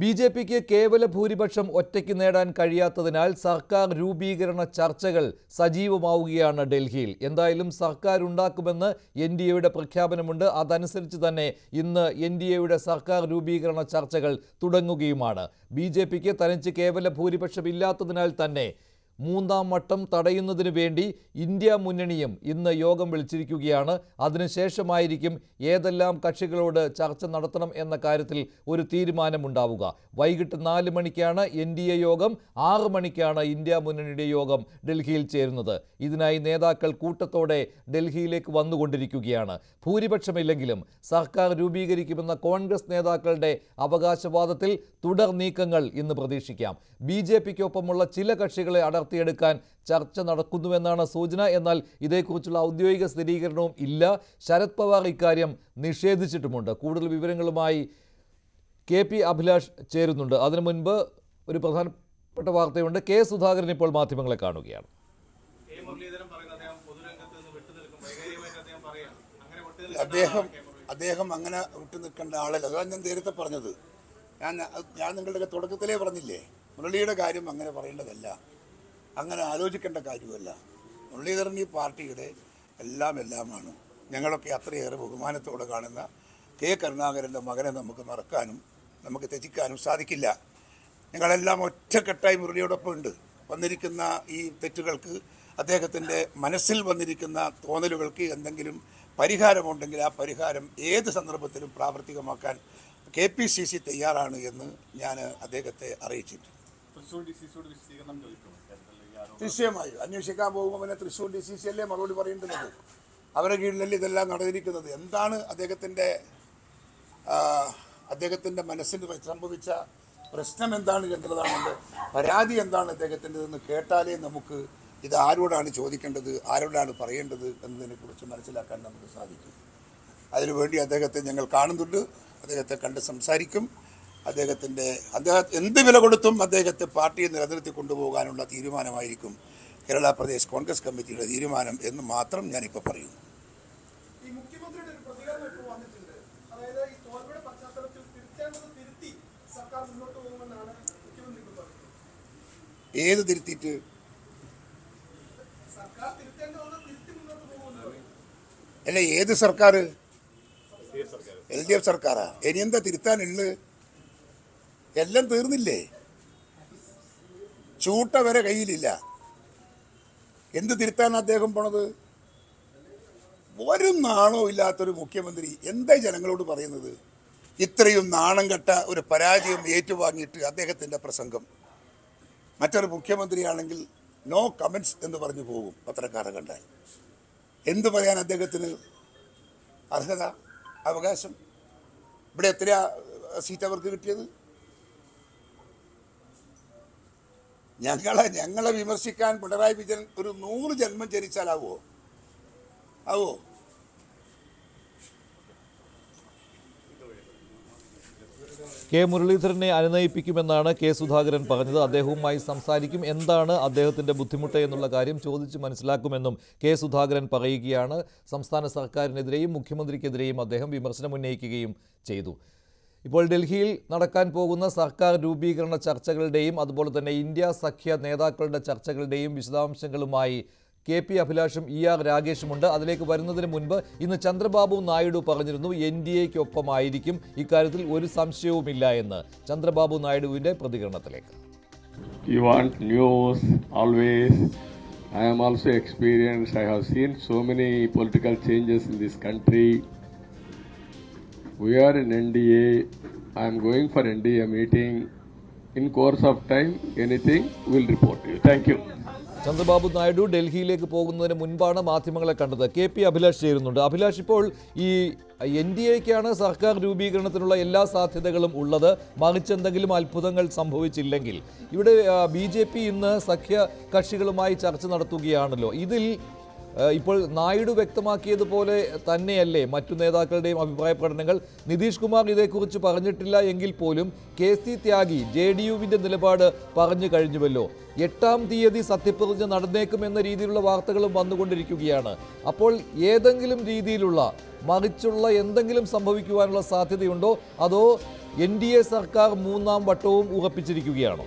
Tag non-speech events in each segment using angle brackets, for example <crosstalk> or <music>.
B J പിക്ക് കേവല ഭൂരിപക്ഷം ഒറ്റയ്ക്ക് നേടാൻ കഴിയാത്തതിനാൽ സർക്കാർ രൂപീകരണ ചർച്ചകൾ സജീവമാവുകയാണ് ഡൽഹിയിൽ എന്തായാലും സർക്കാർ ഉണ്ടാക്കുമെന്ന് എൻ ഡി എയുടെ പ്രഖ്യാപനമുണ്ട് അതനുസരിച്ച് തന്നെ ഇന്ന് എൻ ഡി എയുടെ സർക്കാർ രൂപീകരണ ചർച്ചകൾ തുടങ്ങുകയുമാണ് ബി ജെ പിക്ക് തനിച്ച് കേവല ഇല്ലാത്തതിനാൽ തന്നെ മൂന്നാം വട്ടം തടയുന്നതിനു വേണ്ടി ഇന്ത്യ മുന്നണിയും ഇന്ന് യോഗം വിളിച്ചിരിക്കുകയാണ് അതിനുശേഷമായിരിക്കും ഏതെല്ലാം കക്ഷികളോട് ചർച്ച നടത്തണം എന്ന കാര്യത്തിൽ ഒരു തീരുമാനമുണ്ടാവുക വൈകിട്ട് നാല് മണിക്കാണ് എൻ ഡി എ യോഗം ആറ് മണിക്കാണ് ഇന്ത്യ മുന്നണിയുടെ യോഗം ഡൽഹിയിൽ ചേരുന്നത് ഇതിനായി നേതാക്കൾ കൂട്ടത്തോടെ ഡൽഹിയിലേക്ക് വന്നുകൊണ്ടിരിക്കുകയാണ് ഭൂരിപക്ഷമില്ലെങ്കിലും സർക്കാർ രൂപീകരിക്കുമെന്ന കോൺഗ്രസ് നേതാക്കളുടെ അവകാശവാദത്തിൽ തുടർ നീക്കങ്ങൾ ഇന്ന് പ്രതീക്ഷിക്കാം ബി ജെ പിക്കൊപ്പമുള്ള ചില കക്ഷികളെ അടർ വളർത്തിയെടുക്കാൻ ചർച്ച നടക്കുന്നുവെന്നാണ് സൂചന എന്നാൽ ഇതേക്കുറിച്ചുള്ള ഔദ്യോഗിക സ്ഥിരീകരണവും ഇല്ല ശരത് പവാർ ഇക്കാര്യം നിഷേധിച്ചിട്ടുമുണ്ട് കൂടുതൽ വിവരങ്ങളുമായി കെ പി അഭിലാഷ് ചേരുന്നുണ്ട് അതിനു മുൻപ് ഒരു പ്രധാനപ്പെട്ട വാർത്തയുണ്ട് കെ സുധാകരൻ ഇപ്പോൾ മാധ്യമങ്ങളെ കാണുകയാണ് അദ്ദേഹം അദ്ദേഹം അങ്ങനെ വിട്ടു നിൽക്കേണ്ട ആളല്ല അതാണ് ഞാൻ നേരത്തെ പറഞ്ഞത് ഞാൻ ഞാൻ നിങ്ങളുടെ തുടക്കത്തിലേ പറഞ്ഞില്ലേ മുരളിയുടെ കാര്യം അങ്ങനെ പറയേണ്ടതല്ല അങ്ങനെ ആലോചിക്കേണ്ട കാര്യമല്ല മുരളീധരൻ ഈ പാർട്ടിയുടെ എല്ലാം എല്ലാമാണ് ഞങ്ങളൊക്കെ അത്രയേറെ ബഹുമാനത്തോടെ കാണുന്ന കെ കരുണാകരൻ്റെ മകനെ നമുക്ക് മറക്കാനും നമുക്ക് തെറ്റിക്കാനും സാധിക്കില്ല ഞങ്ങളെല്ലാം ഒറ്റക്കെട്ടായി മുരളിയോടൊപ്പം ഉണ്ട് വന്നിരിക്കുന്ന ഈ തെറ്റുകൾക്ക് അദ്ദേഹത്തിൻ്റെ മനസ്സിൽ വന്നിരിക്കുന്ന തോന്നലുകൾക്ക് എന്തെങ്കിലും പരിഹാരമുണ്ടെങ്കിൽ ആ പരിഹാരം ഏത് സന്ദർഭത്തിലും പ്രാവർത്തികമാക്കാൻ കെ പി സി സി തയ്യാറാണ് എന്ന് ഞാൻ അദ്ദേഹത്തെ അറിയിച്ചിട്ടുണ്ട് നിശ്ചയമായും അന്വേഷിക്കാൻ പോകുമ്പോൾ പിന്നെ തൃശ്ശൂർ ഡി സി സി അല്ലേ മറുപടി പറയേണ്ടത് അവരുടെ കീഴിലല്ലേ ഇതെല്ലാം നടന്നിരിക്കുന്നത് എന്താണ് അദ്ദേഹത്തിൻ്റെ അദ്ദേഹത്തിൻ്റെ മനസ്സിന് സംഭവിച്ച പ്രശ്നം എന്താണ് എന്നുള്ളതാണെന്ന് പരാതി എന്താണ് അദ്ദേഹത്തിൻ്റെ എന്ന് കേട്ടാലേ നമുക്ക് ഇത് ആരോടാണ് ചോദിക്കേണ്ടത് ആരോടാണ് പറയേണ്ടത് എന്നതിനെക്കുറിച്ച് മനസ്സിലാക്കാൻ നമുക്ക് സാധിക്കും അതിനുവേണ്ടി അദ്ദേഹത്തെ ഞങ്ങൾ കാണുന്നുണ്ട് അദ്ദേഹത്തെ കണ്ട് സംസാരിക്കും അദ്ദേഹത്തിൻ്റെ അദ്ദേഹം എന്ത് വില കൊടുത്തും അദ്ദേഹത്തെ പാർട്ടിയെ നിലനിർത്തി കൊണ്ടുപോകാനുള്ള തീരുമാനമായിരിക്കും കേരള പ്രദേശ് കോൺഗ്രസ് കമ്മിറ്റിയുടെ തീരുമാനം എന്ന് മാത്രം ഞാനിപ്പോൾ പറയുന്നു ഏത് തിരുത്തിയിട്ട് അല്ല ഏത് സർക്കാർ എൽ ഡി എഫ് സർക്കാരാ ഇനി എന്താ തിരുത്താനുള്ളത് എല്ലാം തീർന്നില്ലേ ചൂട്ട വരെ കയ്യിലില്ല എന്ത് തിരുത്താൻ അദ്ദേഹം പോണത് ഒരു നാണവും ഇല്ലാത്തൊരു മുഖ്യമന്ത്രി എന്താ ജനങ്ങളോട് പറയുന്നത് ഇത്രയും നാണം കെട്ട ഒരു പരാജയം ഏറ്റുവാങ്ങിയിട്ട് അദ്ദേഹത്തിൻ്റെ പ്രസംഗം മറ്റൊരു മുഖ്യമന്ത്രിയാണെങ്കിൽ നോ കമൻസ് എന്ന് പറഞ്ഞു പോകും പത്രക്കാരെ കണ്ടാൽ എന്ത് പറയാൻ അദ്ദേഹത്തിന് അർഹത അവകാശം ഇവിടെ എത്രയാ സീറ്റ് അവർക്ക് കിട്ടിയത് ഞങ്ങളെ ഞങ്ങളെ വിമർശിക്കാൻ പിണറായി വിജയൻ ഒരു നൂറ് ജന്മം ജനിച്ചാലാവോ ആവോ കെ മുരളീധരനെ അനുനയിപ്പിക്കുമെന്നാണ് കെ സുധാകരൻ പറഞ്ഞത് അദ്ദേഹവുമായി സംസാരിക്കും എന്താണ് അദ്ദേഹത്തിൻ്റെ ബുദ്ധിമുട്ട് എന്നുള്ള കാര്യം ചോദിച്ച് മനസ്സിലാക്കുമെന്നും കെ സുധാകരൻ പറയുകയാണ് സംസ്ഥാന സർക്കാരിനെതിരെയും മുഖ്യമന്ത്രിക്കെതിരെയും അദ്ദേഹം വിമർശനം ഉന്നയിക്കുകയും ചെയ്തു ഇപ്പോൾ ഡൽഹിയിൽ നടക്കാൻ പോകുന്ന സർക്കാർ രൂപീകരണ ചർച്ചകളുടെയും അതുപോലെ തന്നെ ഇന്ത്യ സഖ്യ നേതാക്കളുടെ ചർച്ചകളുടെയും വിശദാംശങ്ങളുമായി കെ പി അഭിലാഷും ഇ ആർ രാകേഷുമുണ്ട് അതിലേക്ക് വരുന്നതിന് മുൻപ് ഇന്ന് ചന്ദ്രബാബു നായിഡു പറഞ്ഞിരുന്നു എൻ ഡി എക്കൊപ്പമായിരിക്കും ഇക്കാര്യത്തിൽ ഒരു സംശയവുമില്ല എന്ന് ചന്ദ്രബാബു നായിഡുവിൻ്റെ പ്രതികരണത്തിലേക്ക് You want news always. I am also experienced. I have seen so many political We are I NDA. Going for going for NDA meeting. In course of time, anything will report you. Thank you Chandrababu Naidu ഡൽഹിയിലേക്ക് പോകുന്നതിന് മുൻപാണ് മാധ്യമങ്ങളെ കണ്ടത് K P Abhilash ചേരുന്നുണ്ട് അഭിലാഷ് ഇപ്പോൾ ഈ N D എക്കാണ് സർക്കാർ രൂപീകരണത്തിനുള്ള എല്ലാ സാധ്യതകളും ഉള്ളത് മറിച്ചെന്തെങ്കിലും അത്ഭുതങ്ങൾ സംഭവിച്ചില്ലെങ്കിൽ ഇവിടെ ബി ജെ പി ഇന്ന് സഖ്യ കക്ഷികളുമായി ചർച്ച നടത്തുകയാണല്ലോ ഇതിൽ ഇപ്പോൾ നായിഡു വ്യക്തമാക്കിയതുപോലെ തന്നെയല്ലേ മറ്റു നേതാക്കളുടെയും അഭിപ്രായ പ്രകടനങ്ങൾ നിതീഷ് കുമാർ ഇതേക്കുറിച്ച് പറഞ്ഞിട്ടില്ല എങ്കിൽ പോലും K C Tyagi J D യുവിൻ്റെ നിലപാട് പറഞ്ഞു കഴിഞ്ഞുവല്ലോ എട്ടാം തീയതി സത്യപ്രതിജ്ഞ നടന്നേക്കുമെന്ന രീതിയിലുള്ള വാർത്തകളും വന്നുകൊണ്ടിരിക്കുകയാണ് അപ്പോൾ ഏതെങ്കിലും രീതിയിലുള്ള മറിച്ചുള്ള എന്തെങ്കിലും സംഭവിക്കുവാനുള്ള സാധ്യതയുണ്ടോ അതോ എൻ ഡി എ സർക്കാർ മൂന്നാം വട്ടവും ഉറപ്പിച്ചിരിക്കുകയാണോ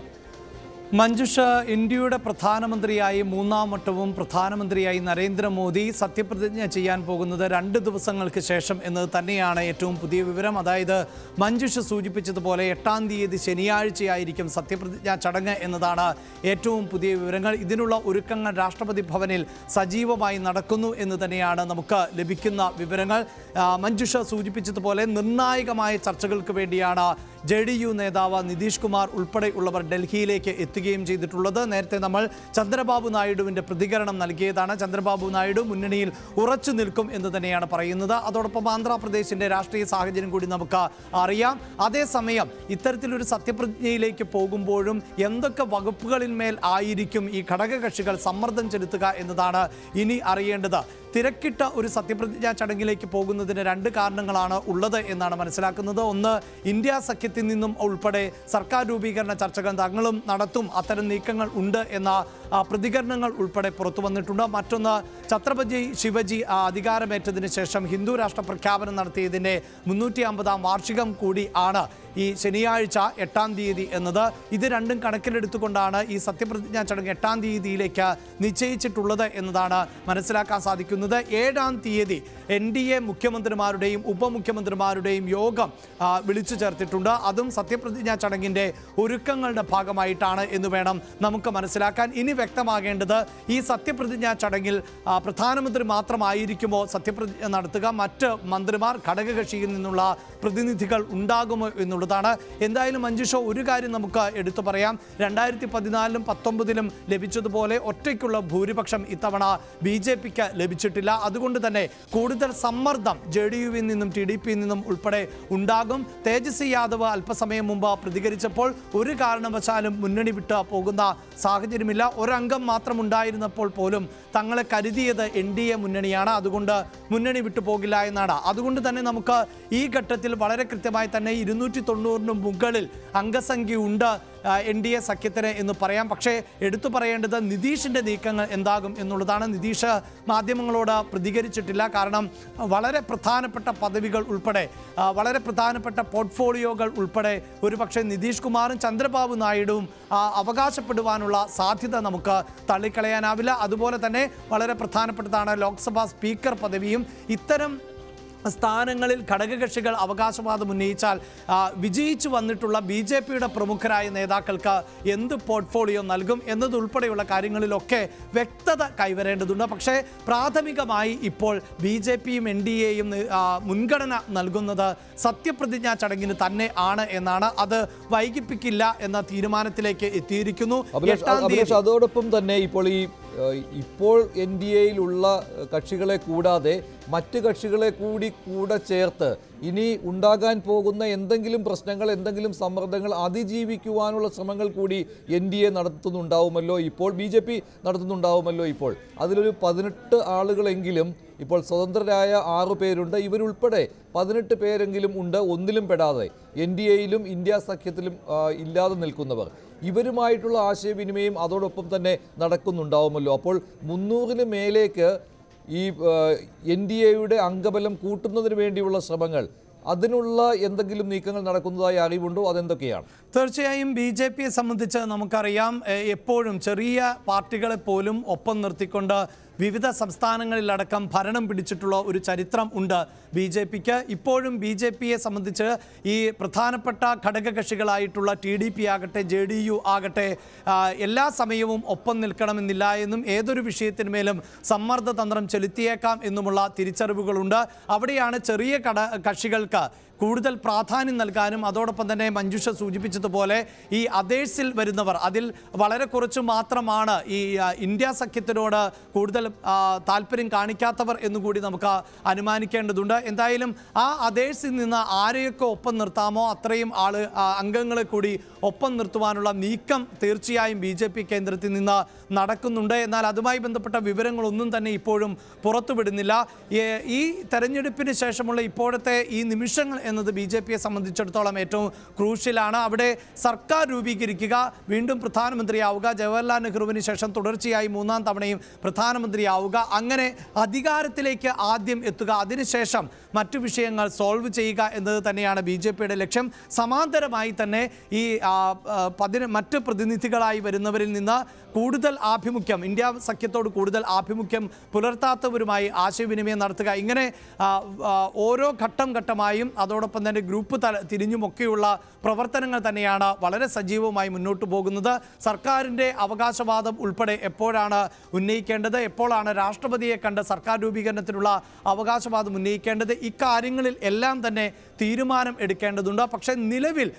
മഞ്ജുഷ ഇന്ത്യയുടെ പ്രധാനമന്ത്രിയായി മൂന്നാം വട്ടവും പ്രധാനമന്ത്രിയായി നരേന്ദ്രമോദി സത്യപ്രതിജ്ഞ ചെയ്യാൻ പോകുന്നത് രണ്ട് ദിവസങ്ങൾക്ക് ശേഷം എന്നത് തന്നെയാണ് ഏറ്റവും പുതിയ വിവരം അതായത് മഞ്ജുഷ സൂചിപ്പിച്ചതുപോലെ എട്ടാം തീയതി ശനിയാഴ്ചയായിരിക്കും സത്യപ്രതിജ്ഞ ചടങ്ങ് എന്നതാണ് ഏറ്റവും പുതിയ വിവരങ്ങൾ ഇതിനുള്ള ഒരുക്കങ്ങൾ രാഷ്ട്രപതി ഭവനിൽ സജീവമായി നടക്കുന്നു എന്ന് തന്നെയാണ് നമുക്ക് ലഭിക്കുന്ന വിവരങ്ങൾ മഞ്ജുഷ സൂചിപ്പിച്ചതുപോലെ നിർണായകമായ ചർച്ചകൾക്ക് വേണ്ടിയാണ് ജെ നേതാവ് നിതീഷ് കുമാർ ഉൾപ്പെടെയുള്ളവർ ഡൽഹിയിലേക്ക് എത്തി എത്തുകയും ചെയ്തിട്ടുള്ളത് നേരത്തെ നമ്മൾ ചന്ദ്രബാബു നായിഡുവിൻ്റെ പ്രതികരണം നൽകിയതാണ് ചന്ദ്രബാബു നായിഡു മുന്നണിയിൽ ഉറച്ചു നിൽക്കും എന്ന് തന്നെയാണ് പറയുന്നത് അതോടൊപ്പം ആന്ധ്രാപ്രദേശിൻ്റെ രാഷ്ട്രീയ സാഹചര്യം കൂടി നമുക്ക് അറിയാം അതേസമയം ഇത്തരത്തിലൊരു സത്യപ്രതിജ്ഞയിലേക്ക് പോകുമ്പോഴും എന്തൊക്കെ വകുപ്പുകളിന്മേൽ ആയിരിക്കും ഈ ഘടകകക്ഷികൾ സമ്മർദ്ദം ചെലുത്തുക എന്നതാണ് ഇനി അറിയേണ്ടത് തിരക്കിട്ട ഒരു സത്യപ്രതിജ്ഞാ ചടങ്ങിലേക്ക് പോകുന്നതിന് രണ്ട് കാരണങ്ങളാണ് ഉള്ളത് എന്നാണ് മനസ്സിലാക്കുന്നത് ഒന്ന് ഇന്ത്യ സഖ്യത്തിൽ നിന്നും ഉൾപ്പെടെ സർക്കാർ രൂപീകരണ ചർച്ചകൾ തങ്ങളും നടത്തും അത്തരം നീക്കങ്ങൾ ഉണ്ട് എന്ന പ്രതികരണങ്ങൾ ഉൾപ്പെടെ പുറത്തു വന്നിട്ടുണ്ട് മറ്റൊന്ന് ഛത്രപതി ശിവജി അധികാരമേറ്റതിന് ശേഷം ഹിന്ദു രാഷ്ട്ര പ്രഖ്യാപനം നടത്തിയതിൻ്റെ മുന്നൂറ്റി അമ്പതാം വാർഷികം കൂടി ആണ് ഈ ശനിയാഴ്ച എട്ടാം തീയതി എന്നത് ഇത് രണ്ടും കണക്കിലെടുത്തുകൊണ്ടാണ് ഈ സത്യപ്രതിജ്ഞാ ചടങ്ങ് എട്ടാം തീയതിയിലേക്ക് നിശ്ചയിച്ചിട്ടുള്ളത് എന്നതാണ് മനസ്സിലാക്കാൻ സാധിക്കുന്നത് ഏഴാം തീയതി എൻ ഡി എ മുഖ്യമന്ത്രിമാരുടെയും ഉപമുഖ്യമന്ത്രിമാരുടെയും യോഗം വിളിച്ചു ചേർത്തിട്ടുണ്ട് അതും സത്യപ്രതിജ്ഞാ ചടങ്ങിൻ്റെ ഒരുക്കങ്ങളുടെ ഭാഗമായിട്ടാണ് എന്ന് വേണം നമുക്ക് മനസ്സിലാക്കാൻ ഇനി വ്യക്തമാകേണ്ടത് ഈ സത്യപ്രതിജ്ഞാ ചടങ്ങിൽ പ്രധാനമന്ത്രി മാത്രമായിരിക്കുമോ സത്യപ്രതിജ്ഞ നടത്തുക മറ്റ് മന്ത്രിമാർ ഘടകകക്ഷിയിൽ നിന്നുള്ള പ്രതിനിധികൾ ഉണ്ടാകുമോ എന്നുള്ളതാണ് എന്തായാലും മഞ്ജുഷോ ഒരു കാര്യം നമുക്ക് എടുത്തു പറയാം രണ്ടായിരത്തി പതിനാലിലും പത്തൊമ്പതിലും ലഭിച്ചതുപോലെ ഒറ്റയ്ക്കുള്ള ഭൂരിപക്ഷം ഇത്തവണ ബി ജെ പിക്ക് ലഭിച്ചിട്ടില്ല അതുകൊണ്ട് തന്നെ കൂടുതൽ സമ്മർദ്ദം ജെ ഡി യുവിൽ നിന്നും ടി ഡി പിയിൽ നിന്നും ഉൾപ്പെടെ ഉണ്ടാകും തേജസ്വി യാദവ് അല്പസമയം മുമ്പ് പ്രതികരിച്ചപ്പോൾ ഒരു കാരണവശാലും മുന്നണി വിട്ട് പോകുന്ന സാഹചര്യമില്ല ഒരംഗം ഉണ്ടായിരുന്നപ്പോൾ പോലും തങ്ങളെ കരുതിയത് എൻ ഡി എ മുന്നണിയാണ് അതുകൊണ്ട് മുന്നണി വിട്ടു പോകില്ല എന്നാണ് അതുകൊണ്ട് തന്നെ നമുക്ക് ഈ ഘട്ടത്തിൽ വളരെ കൃത്യമായി തന്നെ ഇരുന്നൂറ്റി തൊണ്ണൂറിന് മുകളിൽ അംഗസംഖ്യ ഉണ്ട് എൻ ഡി എ സഖ്യത്തിന് എന്ന് പറയാം പക്ഷേ എടുത്തു പറയേണ്ടത് നിതീഷിൻ്റെ നീക്കങ്ങൾ എന്താകും എന്നുള്ളതാണ് നിതീഷ് മാധ്യമങ്ങളോട് പ്രതികരിച്ചിട്ടില്ല കാരണം വളരെ പ്രധാനപ്പെട്ട പദവികൾ ഉൾപ്പെടെ വളരെ പ്രധാനപ്പെട്ട പോർട്ട്ഫോളിയോകൾ ഉൾപ്പെടെ ഒരുപക്ഷെ നിതീഷ് കുമാറും ചന്ദ്രബാബു നായിഡുവും അവകാശപ്പെടുവാനുള്ള സാധ്യത നമുക്ക് തള്ളിക്കളയാനാവില്ല അതുപോലെ തന്നെ വളരെ പ്രധാനപ്പെട്ടതാണ് ലോക്സഭാ സ്പീക്കർ പദവിയും ഇത്തരം സ്ഥാനങ്ങളിൽ ഘടകകക്ഷികൾ അവകാശവാദം ഉന്നയിച്ചാൽ വിജയിച്ചു വന്നിട്ടുള്ള ബി ജെ പിയുടെ പ്രമുഖരായ നേതാക്കൾക്ക് എന്ത് പോർട്ട്ഫോളിയോ നൽകും എന്നതുൾപ്പെടെയുള്ള കാര്യങ്ങളിലൊക്കെ വ്യക്തത കൈവരേണ്ടതുണ്ട് പക്ഷേ പ്രാഥമികമായി ഇപ്പോൾ ബി ജെ പിയും എൻ ഡി എയും മുൻഗണന നൽകുന്നത് സത്യപ്രതിജ്ഞാ ചടങ്ങിന് തന്നെ ആണ് എന്നാണ് അത് വൈകിപ്പിക്കില്ല എന്ന തീരുമാനത്തിലേക്ക് എത്തിയിരിക്കുന്നു അതോടൊപ്പം തന്നെ ഇപ്പോൾ ഈ ഇപ്പോൾ എൻ ഡി എയിലുള്ള കക്ഷികളെ കൂടാതെ മറ്റ് കക്ഷികളെ കൂടി കൂടെ ചേർത്ത് ഇനി ഉണ്ടാകാൻ പോകുന്ന എന്തെങ്കിലും പ്രശ്നങ്ങൾ എന്തെങ്കിലും സമ്മർദ്ദങ്ങൾ അതിജീവിക്കുവാനുള്ള ശ്രമങ്ങൾ കൂടി എൻ ഡി എ നടത്തുന്നുണ്ടാവുമല്ലോ ഇപ്പോൾ ബി ജെ പി നടത്തുന്നുണ്ടാവുമല്ലോ ഇപ്പോൾ അതിലൊരു പതിനെട്ട് ആളുകളെങ്കിലും ഇപ്പോൾ സ്വതന്ത്രരായ ആറു പേരുണ്ട് ഇവരുൾപ്പെടെ പതിനെട്ട് പേരെങ്കിലും ഉണ്ട് ഒന്നിലും പെടാതെ എൻ ഡി എയിലും ഇന്ത്യ സഖ്യത്തിലും ഇല്ലാതെ നിൽക്കുന്നവർ ഇവരുമായിട്ടുള്ള ആശയവിനിമയം അതോടൊപ്പം തന്നെ നടക്കുന്നുണ്ടാവുമല്ലോ അപ്പോൾ മുന്നൂറിന് മേലേക്ക് ഈ എൻ ഡി എയുടെ അംഗബലം കൂട്ടുന്നതിന് വേണ്ടിയുള്ള ശ്രമങ്ങൾ അതിനുള്ള എന്തെങ്കിലും നീക്കങ്ങൾ നടക്കുന്നതായി അറിവുണ്ടോ അതെന്തൊക്കെയാണ് തീർച്ചയായും ബി ജെ പിയെ സംബന്ധിച്ച് നമുക്കറിയാം എപ്പോഴും ചെറിയ പാർട്ടികളെ പോലും ഒപ്പം നിർത്തിക്കൊണ്ട് വിവിധ സംസ്ഥാനങ്ങളിലടക്കം ഭരണം പിടിച്ചിട്ടുള്ള ഒരു ചരിത്രം ഉണ്ട് ബി ജെ പിക്ക് ഇപ്പോഴും ബി ജെ പിയെ സംബന്ധിച്ച് ഈ പ്രധാനപ്പെട്ട ഘടകകക്ഷികളായിട്ടുള്ള ടി ഡി പി ആകട്ടെ ജെ ഡി യു ആകട്ടെ എല്ലാ സമയവും ഒപ്പം നിൽക്കണമെന്നില്ല എന്നും ഏതൊരു വിഷയത്തിന്മേലും സമ്മർദ്ദതന്ത്രം ചെലുത്തിയേക്കാം എന്നുമുള്ള തിരിച്ചറിവുകളുണ്ട് അവിടെയാണ് ചെറിയ കട കക്ഷികൾക്ക് കൂടുതൽ പ്രാധാന്യം നൽകാനും അതോടൊപ്പം തന്നെ മഞ്ജുഷ സൂചിപ്പിച്ചതുപോലെ ഈ അതേഴ്സിൽ വരുന്നവർ അതിൽ വളരെ കുറച്ച് മാത്രമാണ് ഈ ഇന്ത്യ സഖ്യത്തിനോട് കൂടുതൽ താല്പര്യം കാണിക്കാത്തവർ എന്നുകൂടി നമുക്ക് അനുമാനിക്കേണ്ടതുണ്ട് എന്തായാലും ആ അതേഴ്സിൽ നിന്ന് ആരെയൊക്കെ ഒപ്പം നിർത്താമോ അത്രയും ആള് അംഗങ്ങളെ കൂടി ഒപ്പം നിർത്തുവാനുള്ള നീക്കം തീർച്ചയായും ബി കേന്ദ്രത്തിൽ നിന്ന് നടക്കുന്നുണ്ട് എന്നാൽ അതുമായി ബന്ധപ്പെട്ട വിവരങ്ങളൊന്നും തന്നെ ഇപ്പോഴും പുറത്തുവിടുന്നില്ല ഈ തെരഞ്ഞെടുപ്പിന് ശേഷമുള്ള ഇപ്പോഴത്തെ ഈ നിമിഷങ്ങൾ എന്നത് ബി ജെ പിയെ സംബന്ധിച്ചിടത്തോളം ഏറ്റവും ക്രൂഷ്യലാണ് അവിടെ സർക്കാർ രൂപീകരിക്കുക വീണ്ടും പ്രധാനമന്ത്രിയാവുക ജവഹർലാൽ നെഹ്റുവിന് ശേഷം തുടർച്ചയായി മൂന്നാം തവണയും പ്രധാനമന്ത്രിയാവുക അങ്ങനെ അധികാരത്തിലേക്ക് ആദ്യം എത്തുക അതിനുശേഷം മറ്റു വിഷയങ്ങൾ സോൾവ് ചെയ്യുക എന്നത് തന്നെയാണ് ബി ജെ പിയുടെ ലക്ഷ്യം സമാന്തരമായി തന്നെ ഈ പതിന മറ്റ് പ്രതിനിധികളായി വരുന്നവരിൽ നിന്ന് കൂടുതൽ ആഭിമുഖ്യം ഇന്ത്യ സഖ്യത്തോട് കൂടുതൽ ആഭിമുഖ്യം പുലർത്താത്തവരുമായി ആശയവിനിമയം നടത്തുക ഇങ്ങനെ ഓരോ ഘട്ടം ഘട്ടമായും അതോടൊപ്പം അതോടൊപ്പം തന്നെ ഗ്രൂപ്പ് തല തിരിഞ്ഞുമൊക്കെയുള്ള പ്രവർത്തനങ്ങൾ തന്നെയാണ് വളരെ സജീവമായി മുന്നോട്ട് പോകുന്നത് സർക്കാരിൻ്റെ അവകാശവാദം ഉൾപ്പെടെ എപ്പോഴാണ് ഉന്നയിക്കേണ്ടത് എപ്പോഴാണ് രാഷ്ട്രപതിയെ കണ്ട് സർക്കാർ രൂപീകരണത്തിനുള്ള അവകാശവാദം ഉന്നയിക്കേണ്ടത് ഇക്കാര്യങ്ങളിൽ എല്ലാം തന്നെ തീരുമാനം എടുക്കേണ്ടതുണ്ട് പക്ഷേ നിലവിൽ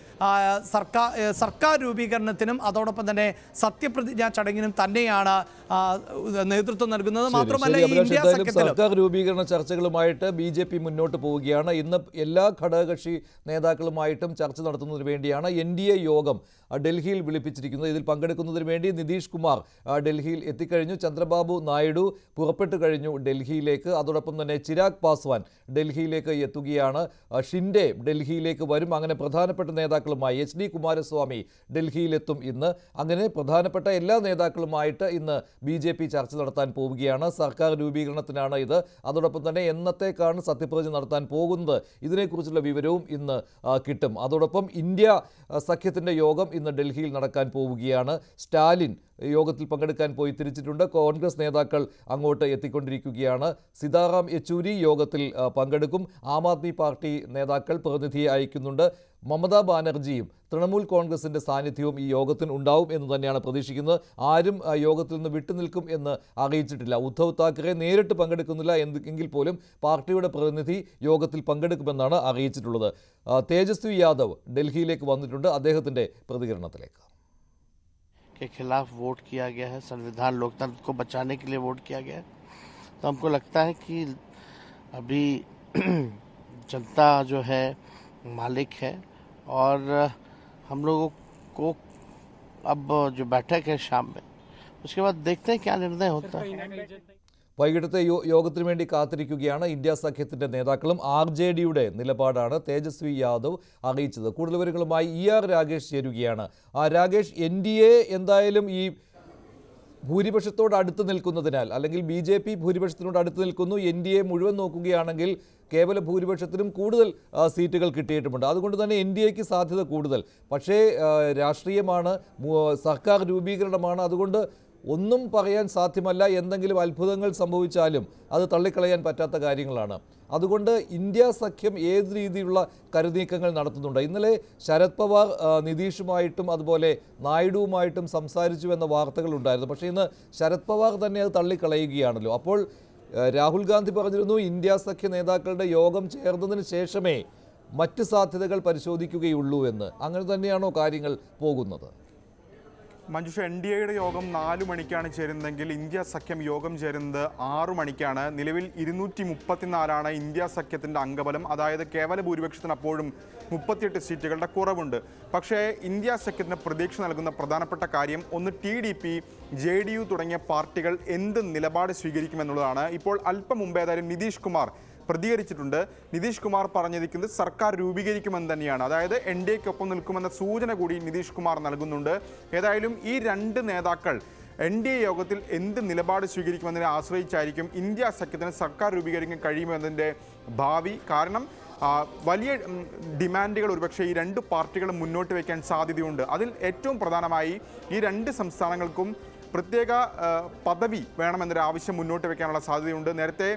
സർക്കാർ സർക്കാർ രൂപീകരണത്തിനും അതോടൊപ്പം തന്നെ സത്യപ്രതിജ്ഞാ ചടങ്ങിനും തന്നെയാണ് നേതൃത്വം നൽകുന്നത് മാത്രമല്ല സർക്കാർ രൂപീകരണ ചർച്ചകളുമായിട്ട് ബി മുന്നോട്ട് പോവുകയാണ് ഇന്ന് എല്ലാ ഘടകകക്ഷി നേതാക്കളുമായിട്ടും ചർച്ച നടത്തുന്നതിന് വേണ്ടിയാണ് എൻ ഡി എ യോഗം ഡൽഹിയിൽ വിളിപ്പിച്ചിരിക്കുന്നത് ഇതിൽ പങ്കെടുക്കുന്നതിന് വേണ്ടി നിതീഷ് കുമാർ ഡൽഹിയിൽ എത്തിക്കഴിഞ്ഞു ചന്ദ്രബാബു നായിഡു പുറപ്പെട്ടു കഴിഞ്ഞു ഡൽഹിയിലേക്ക് അതോടൊപ്പം തന്നെ ചിരാഗ് പാസ്വാൻ ഡൽഹിയിലേക്ക് എത്തുകയാണ് ഷിൻഡെ ഡൽഹിയിലേക്ക് വരും അങ്ങനെ പ്രധാനപ്പെട്ട നേതാക്കളുമായി എച്ച് ഡി കുമാരസ്വാമി ഡൽഹിയിലെത്തും ഇന്ന് അങ്ങനെ പ്രധാനപ്പെട്ട എല്ലാ നേതാക്കളുമായിട്ട് ഇന്ന് ബി ജെ പി ചർച്ച നടത്താൻ പോവുകയാണ് സർക്കാർ രൂപീകരണത്തിനാണ് ഇത് അതോടൊപ്പം തന്നെ എന്നത്തേക്കാണ് സത്യപ്രതിജ്ഞ നടത്താൻ പോകുന്നത് ഇതിനെക്കുറിച്ച് സംബന്ധിച്ചുള്ള വിവരവും ഇന്ന് കിട്ടും അതോടൊപ്പം ഇന്ത്യ സഖ്യത്തിൻ്റെ യോഗം ഇന്ന് ഡൽഹിയിൽ നടക്കാൻ പോവുകയാണ് സ്റ്റാലിൻ യോഗത്തിൽ പങ്കെടുക്കാൻ പോയി തിരിച്ചിട്ടുണ്ട് കോൺഗ്രസ് നേതാക്കൾ അങ്ങോട്ട് എത്തിക്കൊണ്ടിരിക്കുകയാണ് സീതാറാം യെച്ചൂരി യോഗത്തിൽ പങ്കെടുക്കും ആം ആദ്മി പാർട്ടി നേതാക്കൾ പ്രതിനിധിയെ അയക്കുന്നുണ്ട് മമതാ ബാനർജിയും തൃണമൂൽ കോൺഗ്രസിൻ്റെ സാന്നിധ്യവും ഈ യോഗത്തിന് ഉണ്ടാവും എന്ന് തന്നെയാണ് പ്രതീക്ഷിക്കുന്നത് ആരും യോഗത്തിൽ നിന്ന് വിട്ടുനിൽക്കും എന്ന് അറിയിച്ചിട്ടില്ല ഉദ്ധവ് താക്കറെ നേരിട്ട് പങ്കെടുക്കുന്നില്ല എങ്കിൽ പോലും പാർട്ടിയുടെ പ്രതിനിധി യോഗത്തിൽ പങ്കെടുക്കുമെന്നാണ് അറിയിച്ചിട്ടുള്ളത് തേജസ്വി യാദവ് ഡൽഹിയിലേക്ക് വന്നിട്ടുണ്ട് അദ്ദേഹത്തിൻ്റെ പ്രതികരണത്തിലേക്ക് के खिलाफ वोट किया गया है संविधान लोकतंत्र को बचाने के लिए वोट किया गया है तो हमको लगता है कि अभी <clears throat> जनता जो है मालिक है और हम लोगों को अब जो बैठक है शाम में उसके बाद देखते हैं क्या निर्णय होता है വൈകിട്ടത്തെ യോഗത്തിനു വേണ്ടി കാത്തിരിക്കുകയാണ് ഇന്ത്യ സഖ്യത്തിന്റെ നേതാക്കളും ആർ ജെ ഡിയുടെ നിലപാടാണ് തേജസ്വി യാദവ് അറിയിച്ചത് കൂടുതൽ വിവരങ്ങളുമായി ഇ ആർ രാകേഷ് ചേരുകയാണ് ആ രാകേഷ് എൻ ഡി എ എന്തായാലും ഈ ഭൂരിപക്ഷത്തോട് അടുത്ത് നിൽക്കുന്നതിനാൽ അല്ലെങ്കിൽ ബി ജെ പി ഭൂരിപക്ഷത്തിനോട് അടുത്ത് നിൽക്കുന്നു എൻ ഡി എ മുഴുവൻ നോക്കുകയാണെങ്കിൽ കേവല ഭൂരിപക്ഷത്തിനും കൂടുതൽ സീറ്റുകൾ കിട്ടിയിട്ടുമുണ്ട് അതുകൊണ്ട് തന്നെ എൻ ഡി എക്ക് സാധ്യത കൂടുതൽ പക്ഷേ രാഷ്ട്രീയമാണ് സർക്കാർ രൂപീകരണമാണ് അതുകൊണ്ട് ഒന്നും പറയാൻ സാധ്യമല്ല എന്തെങ്കിലും അത്ഭുതങ്ങൾ സംഭവിച്ചാലും അത് തള്ളിക്കളയാൻ പറ്റാത്ത കാര്യങ്ങളാണ് അതുകൊണ്ട് ഇന്ത്യ സഖ്യം ഏത് രീതിയിലുള്ള കരുനീക്കങ്ങൾ നടത്തുന്നുണ്ട് ഇന്നലെ ശരത് പവാർ നിതീഷുമായിട്ടും അതുപോലെ നായിഡുവുമായിട്ടും സംസാരിച്ചു എന്ന വാർത്തകൾ ഉണ്ടായിരുന്നു പക്ഷേ ഇന്ന് ശരത് പവാർ തന്നെ അത് തള്ളിക്കളയുകയാണല്ലോ അപ്പോൾ രാഹുൽ ഗാന്ധി പറഞ്ഞിരുന്നു ഇന്ത്യ സഖ്യ നേതാക്കളുടെ യോഗം ചേർന്നതിന് ശേഷമേ മറ്റ് സാധ്യതകൾ പരിശോധിക്കുകയുള്ളൂ എന്ന് അങ്ങനെ തന്നെയാണോ കാര്യങ്ങൾ പോകുന്നത് മഞ്ജുഷ എൻ ഡി എയുടെ യോഗം നാലു മണിക്കാണ് ചേരുന്നതെങ്കിൽ ഇന്ത്യ സഖ്യം യോഗം ചേരുന്നത് ആറു മണിക്കാണ് നിലവിൽ ഇരുന്നൂറ്റി മുപ്പത്തിനാലാണ് ഇന്ത്യ സഖ്യത്തിൻ്റെ അംഗബലം അതായത് കേവല ഭൂരിപക്ഷത്തിന് അപ്പോഴും മുപ്പത്തിയെട്ട് സീറ്റുകളുടെ കുറവുണ്ട് പക്ഷേ ഇന്ത്യ സഖ്യത്തിന് പ്രതീക്ഷ നൽകുന്ന പ്രധാനപ്പെട്ട കാര്യം ഒന്ന് T D P J D U തുടങ്ങിയ പാർട്ടികൾ എന്ത് നിലപാട് സ്വീകരിക്കുമെന്നുള്ളതാണ് ഇപ്പോൾ അല്പം മുമ്പേതായാലും നിതീഷ് കുമാർ പ്രതികരിച്ചിട്ടുണ്ട് നിതീഷ് കുമാർ പറഞ്ഞിരിക്കുന്നത് സർക്കാർ രൂപീകരിക്കുമെന്ന് തന്നെയാണ് അതായത് എൻ ഡി എക്കൊപ്പം നിൽക്കുമെന്ന സൂചന കൂടി നിതീഷ് കുമാർ നൽകുന്നുണ്ട് ഏതായാലും ഈ രണ്ട് നേതാക്കൾ എൻ ഡി എ യോഗത്തിൽ എന്ത് നിലപാട് സ്വീകരിക്കുമെന്നതിനെ ആശ്രയിച്ചായിരിക്കും ഇന്ത്യ സഖ്യത്തിന് സർക്കാർ രൂപീകരിക്കാൻ കഴിയുമെന്നതിൻ്റെ ഭാവി കാരണം വലിയ ഡിമാൻഡുകൾ ഒരുപക്ഷെ ഈ രണ്ട് പാർട്ടികളും മുന്നോട്ട് വയ്ക്കാൻ സാധ്യതയുണ്ട് അതിൽ ഏറ്റവും പ്രധാനമായി ഈ രണ്ട് സംസ്ഥാനങ്ങൾക്കും പ്രത്യേക പദവി വേണമെന്നൊരു ആവശ്യം മുന്നോട്ട് വയ്ക്കാനുള്ള സാധ്യതയുണ്ട് നേരത്തെ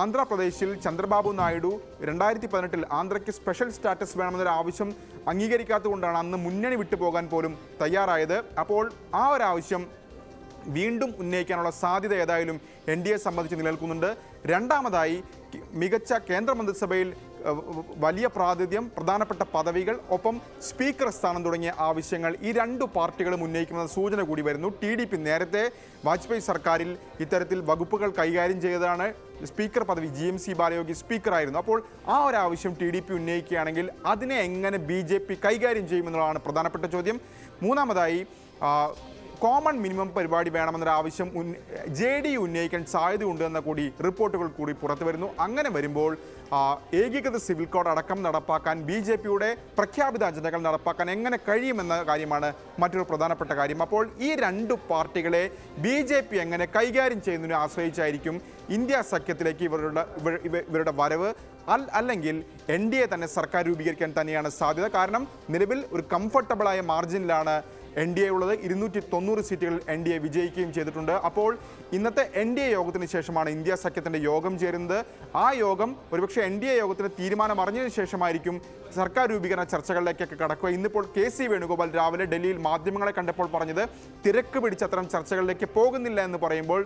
ആന്ധ്രാപ്രദേശിൽ ചന്ദ്രബാബു നായിഡു രണ്ടായിരത്തി പതിനെട്ടിൽ ആന്ധ്രയ്ക്ക് സ്പെഷ്യൽ സ്റ്റാറ്റസ് വേണമെന്നൊരു ആവശ്യം അംഗീകരിക്കാത്തതുകൊണ്ടാണ് അന്ന് മുന്നണി വിട്ടുപോകാൻ പോലും തയ്യാറായത് അപ്പോൾ ആ ഒരു ആവശ്യം വീണ്ടും ഉന്നയിക്കാനുള്ള സാധ്യത ഏതായാലും എൻ ഡി എ സംബന്ധിച്ച് നിലനിൽക്കുന്നുണ്ട് രണ്ടാമതായി മികച്ച കേന്ദ്രമന്ത്രിസഭയിൽ വലിയ പ്രാതിഥ്യം പ്രധാനപ്പെട്ട പദവികൾ ഒപ്പം സ്പീക്കർ സ്ഥാനം തുടങ്ങിയ ആവശ്യങ്ങൾ ഈ രണ്ട് പാർട്ടികളും ഉന്നയിക്കുമെന്ന സൂചന കൂടി വരുന്നു ടി ഡി പി നേരത്തെ വാജ്പേയി സർക്കാരിൽ ഇത്തരത്തിൽ വകുപ്പുകൾ കൈകാര്യം ചെയ്തതാണ് സ്പീക്കർ പദവി ജി എം സി ബാലയോഗി സ്പീക്കറായിരുന്നു അപ്പോൾ ആ ഒരു ആവശ്യം ടി ഡി പി ഉന്നയിക്കുകയാണെങ്കിൽ അതിനെ എങ്ങനെ ബി ജെ പി കൈകാര്യം ചെയ്യുമെന്നുള്ളതാണ് പ്രധാനപ്പെട്ട ചോദ്യം മൂന്നാമതായി കോമൺ മിനിമം പരിപാടി വേണമെന്നൊരു ആവശ്യം ജെ ഡി ഉന്നയിക്കാൻ സാധ്യതയുണ്ടെന്ന കൂടി റിപ്പോർട്ടുകൾ കൂടി പുറത്തു വരുന്നു അങ്ങനെ വരുമ്പോൾ ഏകീകൃത സിവിൽ കോഡ് അടക്കം നടപ്പാക്കാൻ ബി ജെ പിയുടെ പ്രഖ്യാപിത അജണ്ടകൾ നടപ്പാക്കാൻ എങ്ങനെ കഴിയുമെന്ന കാര്യമാണ് മറ്റൊരു പ്രധാനപ്പെട്ട കാര്യം അപ്പോൾ ഈ രണ്ട് പാർട്ടികളെ ബി ജെ പി എങ്ങനെ കൈകാര്യം ചെയ്യുന്നതിനെ ആശ്രയിച്ചായിരിക്കും ഇന്ത്യ സഖ്യത്തിലേക്ക് ഇവരുടെ ഇവരുടെ വരവ് അല്ലെങ്കിൽ എൻ ഡി എ തന്നെ സർക്കാർ രൂപീകരിക്കാൻ തന്നെയാണ് സാധ്യത കാരണം നിലവിൽ ഒരു കംഫർട്ടബിളായ മാർജിനിലാണ് എൻ ഡി എ ഉള്ളത് ഇരുന്നൂറ്റി തൊണ്ണൂറ് സീറ്റുകളിൽ എൻ ഡി എ വിജയിക്കുകയും ചെയ്തിട്ടുണ്ട് അപ്പോൾ ഇന്നത്തെ എൻ ഡി എ യോഗത്തിന് ശേഷമാണ് ഇന്ത്യ സഖ്യത്തിൻ്റെ യോഗം ചേരുന്നത് ആ യോഗം ഒരുപക്ഷെ എൻ ഡി എ യോഗത്തിന് തീരുമാനം അറിഞ്ഞതിന് ശേഷമായിരിക്കും സർക്കാർ രൂപീകരണ ചർച്ചകളിലേക്കൊക്കെ കടക്കുക ഇന്നിപ്പോൾ കെ സി വേണുഗോപാൽ രാവിലെ ഡൽഹിയിൽ മാധ്യമങ്ങളെ കണ്ടപ്പോൾ പറഞ്ഞത് തിരക്ക് പിടിച്ച അത്തരം ചർച്ചകളിലേക്ക് പോകുന്നില്ല എന്ന് പറയുമ്പോൾ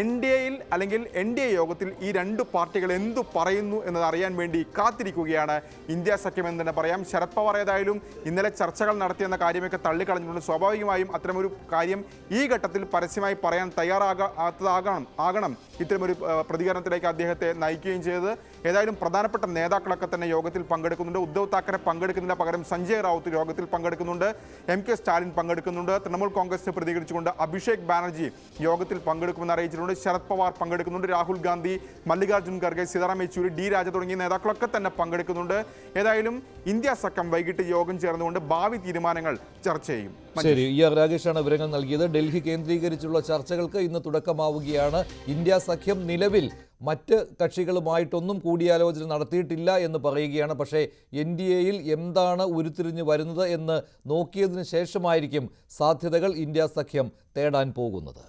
എൻ ഡി എയിൽ അല്ലെങ്കിൽ എൻ ഡി എ യോഗത്തിൽ ഈ രണ്ട് പാർട്ടികൾ എന്തു പറയുന്നു എന്നത് അറിയാൻ വേണ്ടി കാത്തിരിക്കുകയാണ് ഇന്ത്യ സഖ്യം എന്ന് തന്നെ പറയാം ശരത് പവാർ ഏതായാലും ഇന്നലെ ചർച്ചകൾ നടത്തിയെന്ന കാര്യമൊക്കെ തള്ളിക്കളഞ്ഞിട്ടുണ്ട് സ്വാഭാവികമായും അത്തരമൊരു കാര്യം ഈ ഘട്ടത്തിൽ പരസ്യമായി പറയാൻ തയ്യാറാകാത്തതാകണം ആകണം ഇത്തരമൊരു പ്രതികരണത്തിലേക്ക് അദ്ദേഹത്തെ നയിക്കുകയും ചെയ്തത് ഏതായാലും പ്രധാനപ്പെട്ട നേതാക്കളൊക്കെ തന്നെ യോഗത്തിൽ പങ്കെടുക്കുന്നുണ്ട് ഉദ്ധവ് താക്കറെ പങ്കെടുക്കുന്നില്ല പകരം സഞ്ജയ് റാവത്ത് യോഗത്തിൽ പങ്കെടുക്കുന്നുണ്ട് എം കെ സ്റ്റാലിൻ പങ്കെടുക്കുന്നുണ്ട് തൃണമൂൽ കോൺഗ്രസ് പ്രതികരിച്ചുകൊണ്ട് അഭിഷേക് ബാനർജി യോഗത്തിൽ പങ്കെടുക്കുമെന്ന് അറിയിച്ചിട്ടുണ്ട് ശരത് പവാർ പങ്കെടുക്കുന്നുണ്ട് രാഹുൽ ഗാന്ധി മല്ലികാർജ്ജുൻ ഖർഗെ സീതാറാം യെച്ചൂരി ഡി രാജ തുടങ്ങിയ നേതാക്കളൊക്കെ തന്നെ പങ്കെടുക്കുന്നുണ്ട് ഏതായാലും ഇന്ത്യ സഖ്യം വൈകിട്ട് യോഗം ചേർന്നുകൊണ്ട് ഭാവി തീരുമാനങ്ങൾ ചർച്ച ചെയ്യും ശരി ഇ ആർ രാജേഷാണ് വിവരങ്ങൾ നൽകിയത് ഡൽഹി കേന്ദ്രീകരിച്ചുള്ള ചർച്ചകൾക്ക് ഇന്ന് തുടക്കമാവുകയാണ് ഇന്ത്യ സഖ്യം നിലവിൽ മറ്റ് കക്ഷികളുമായിട്ടൊന്നും കൂടിയാലോചന നടത്തിയിട്ടില്ല എന്ന് പറയുകയാണ് പക്ഷേ എൻ ഡി എയിൽ എന്താണ് ഉരുത്തിരിഞ്ഞു വരുന്നത് എന്ന് നോക്കിയതിന് ശേഷമായിരിക്കും സാധ്യതകൾ ഇന്ത്യ സഖ്യം തേടാൻ പോകുന്നത്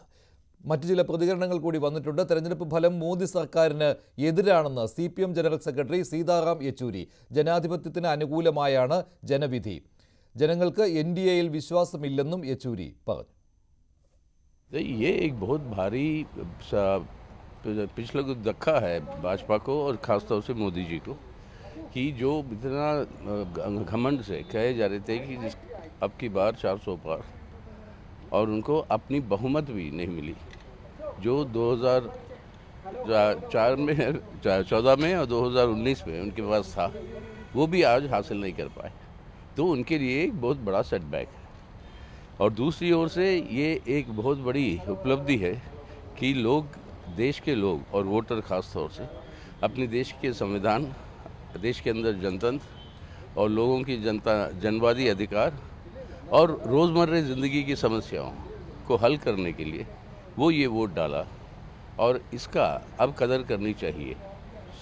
മറ്റു ചില പ്രതികരണങ്ങൾ കൂടി വന്നിട്ടുണ്ട് തെരഞ്ഞെടുപ്പ് ഫലം മോദി സർക്കാരിന് എതിരാണെന്ന് C general secretary Sitaram Yechury ജനാധിപത്യത്തിന് അനുകൂലമായാണ് ജനവിധി जन എൻ ഡി എയിൽ വിശ്വാസമില്ലെന്നും ये एक बहुत भारी पिछले कुछ धक्का है भाजपा को और ख़ासतौर से मोदी जी को कि जो इतना घमंड से कहे जा रहे थे कि अब की बार 400 पार और उनको अपनी बहुमत भी नहीं मिली जो 2004 में चौदह में और 2019 में उनके पास था वो भी आज हासिल नहीं कर पाए तो उनके लिए एक बहुत बड़ा सेटबैक है और दूसरी ओर से ये एक बहुत बड़ी उपलब्धि है कि लोग देश के लोग और वोटर ख़ास तौर से अपने देश के संविधान देश के अंदर जनतंत्र और लोगों की जनता जनवादी अधिकार और रोज़मर्रा ज़िंदगी की समस्याओं को हल करने के लिए वो ये वोट डाला और इसका अब कदर करनी चाहिए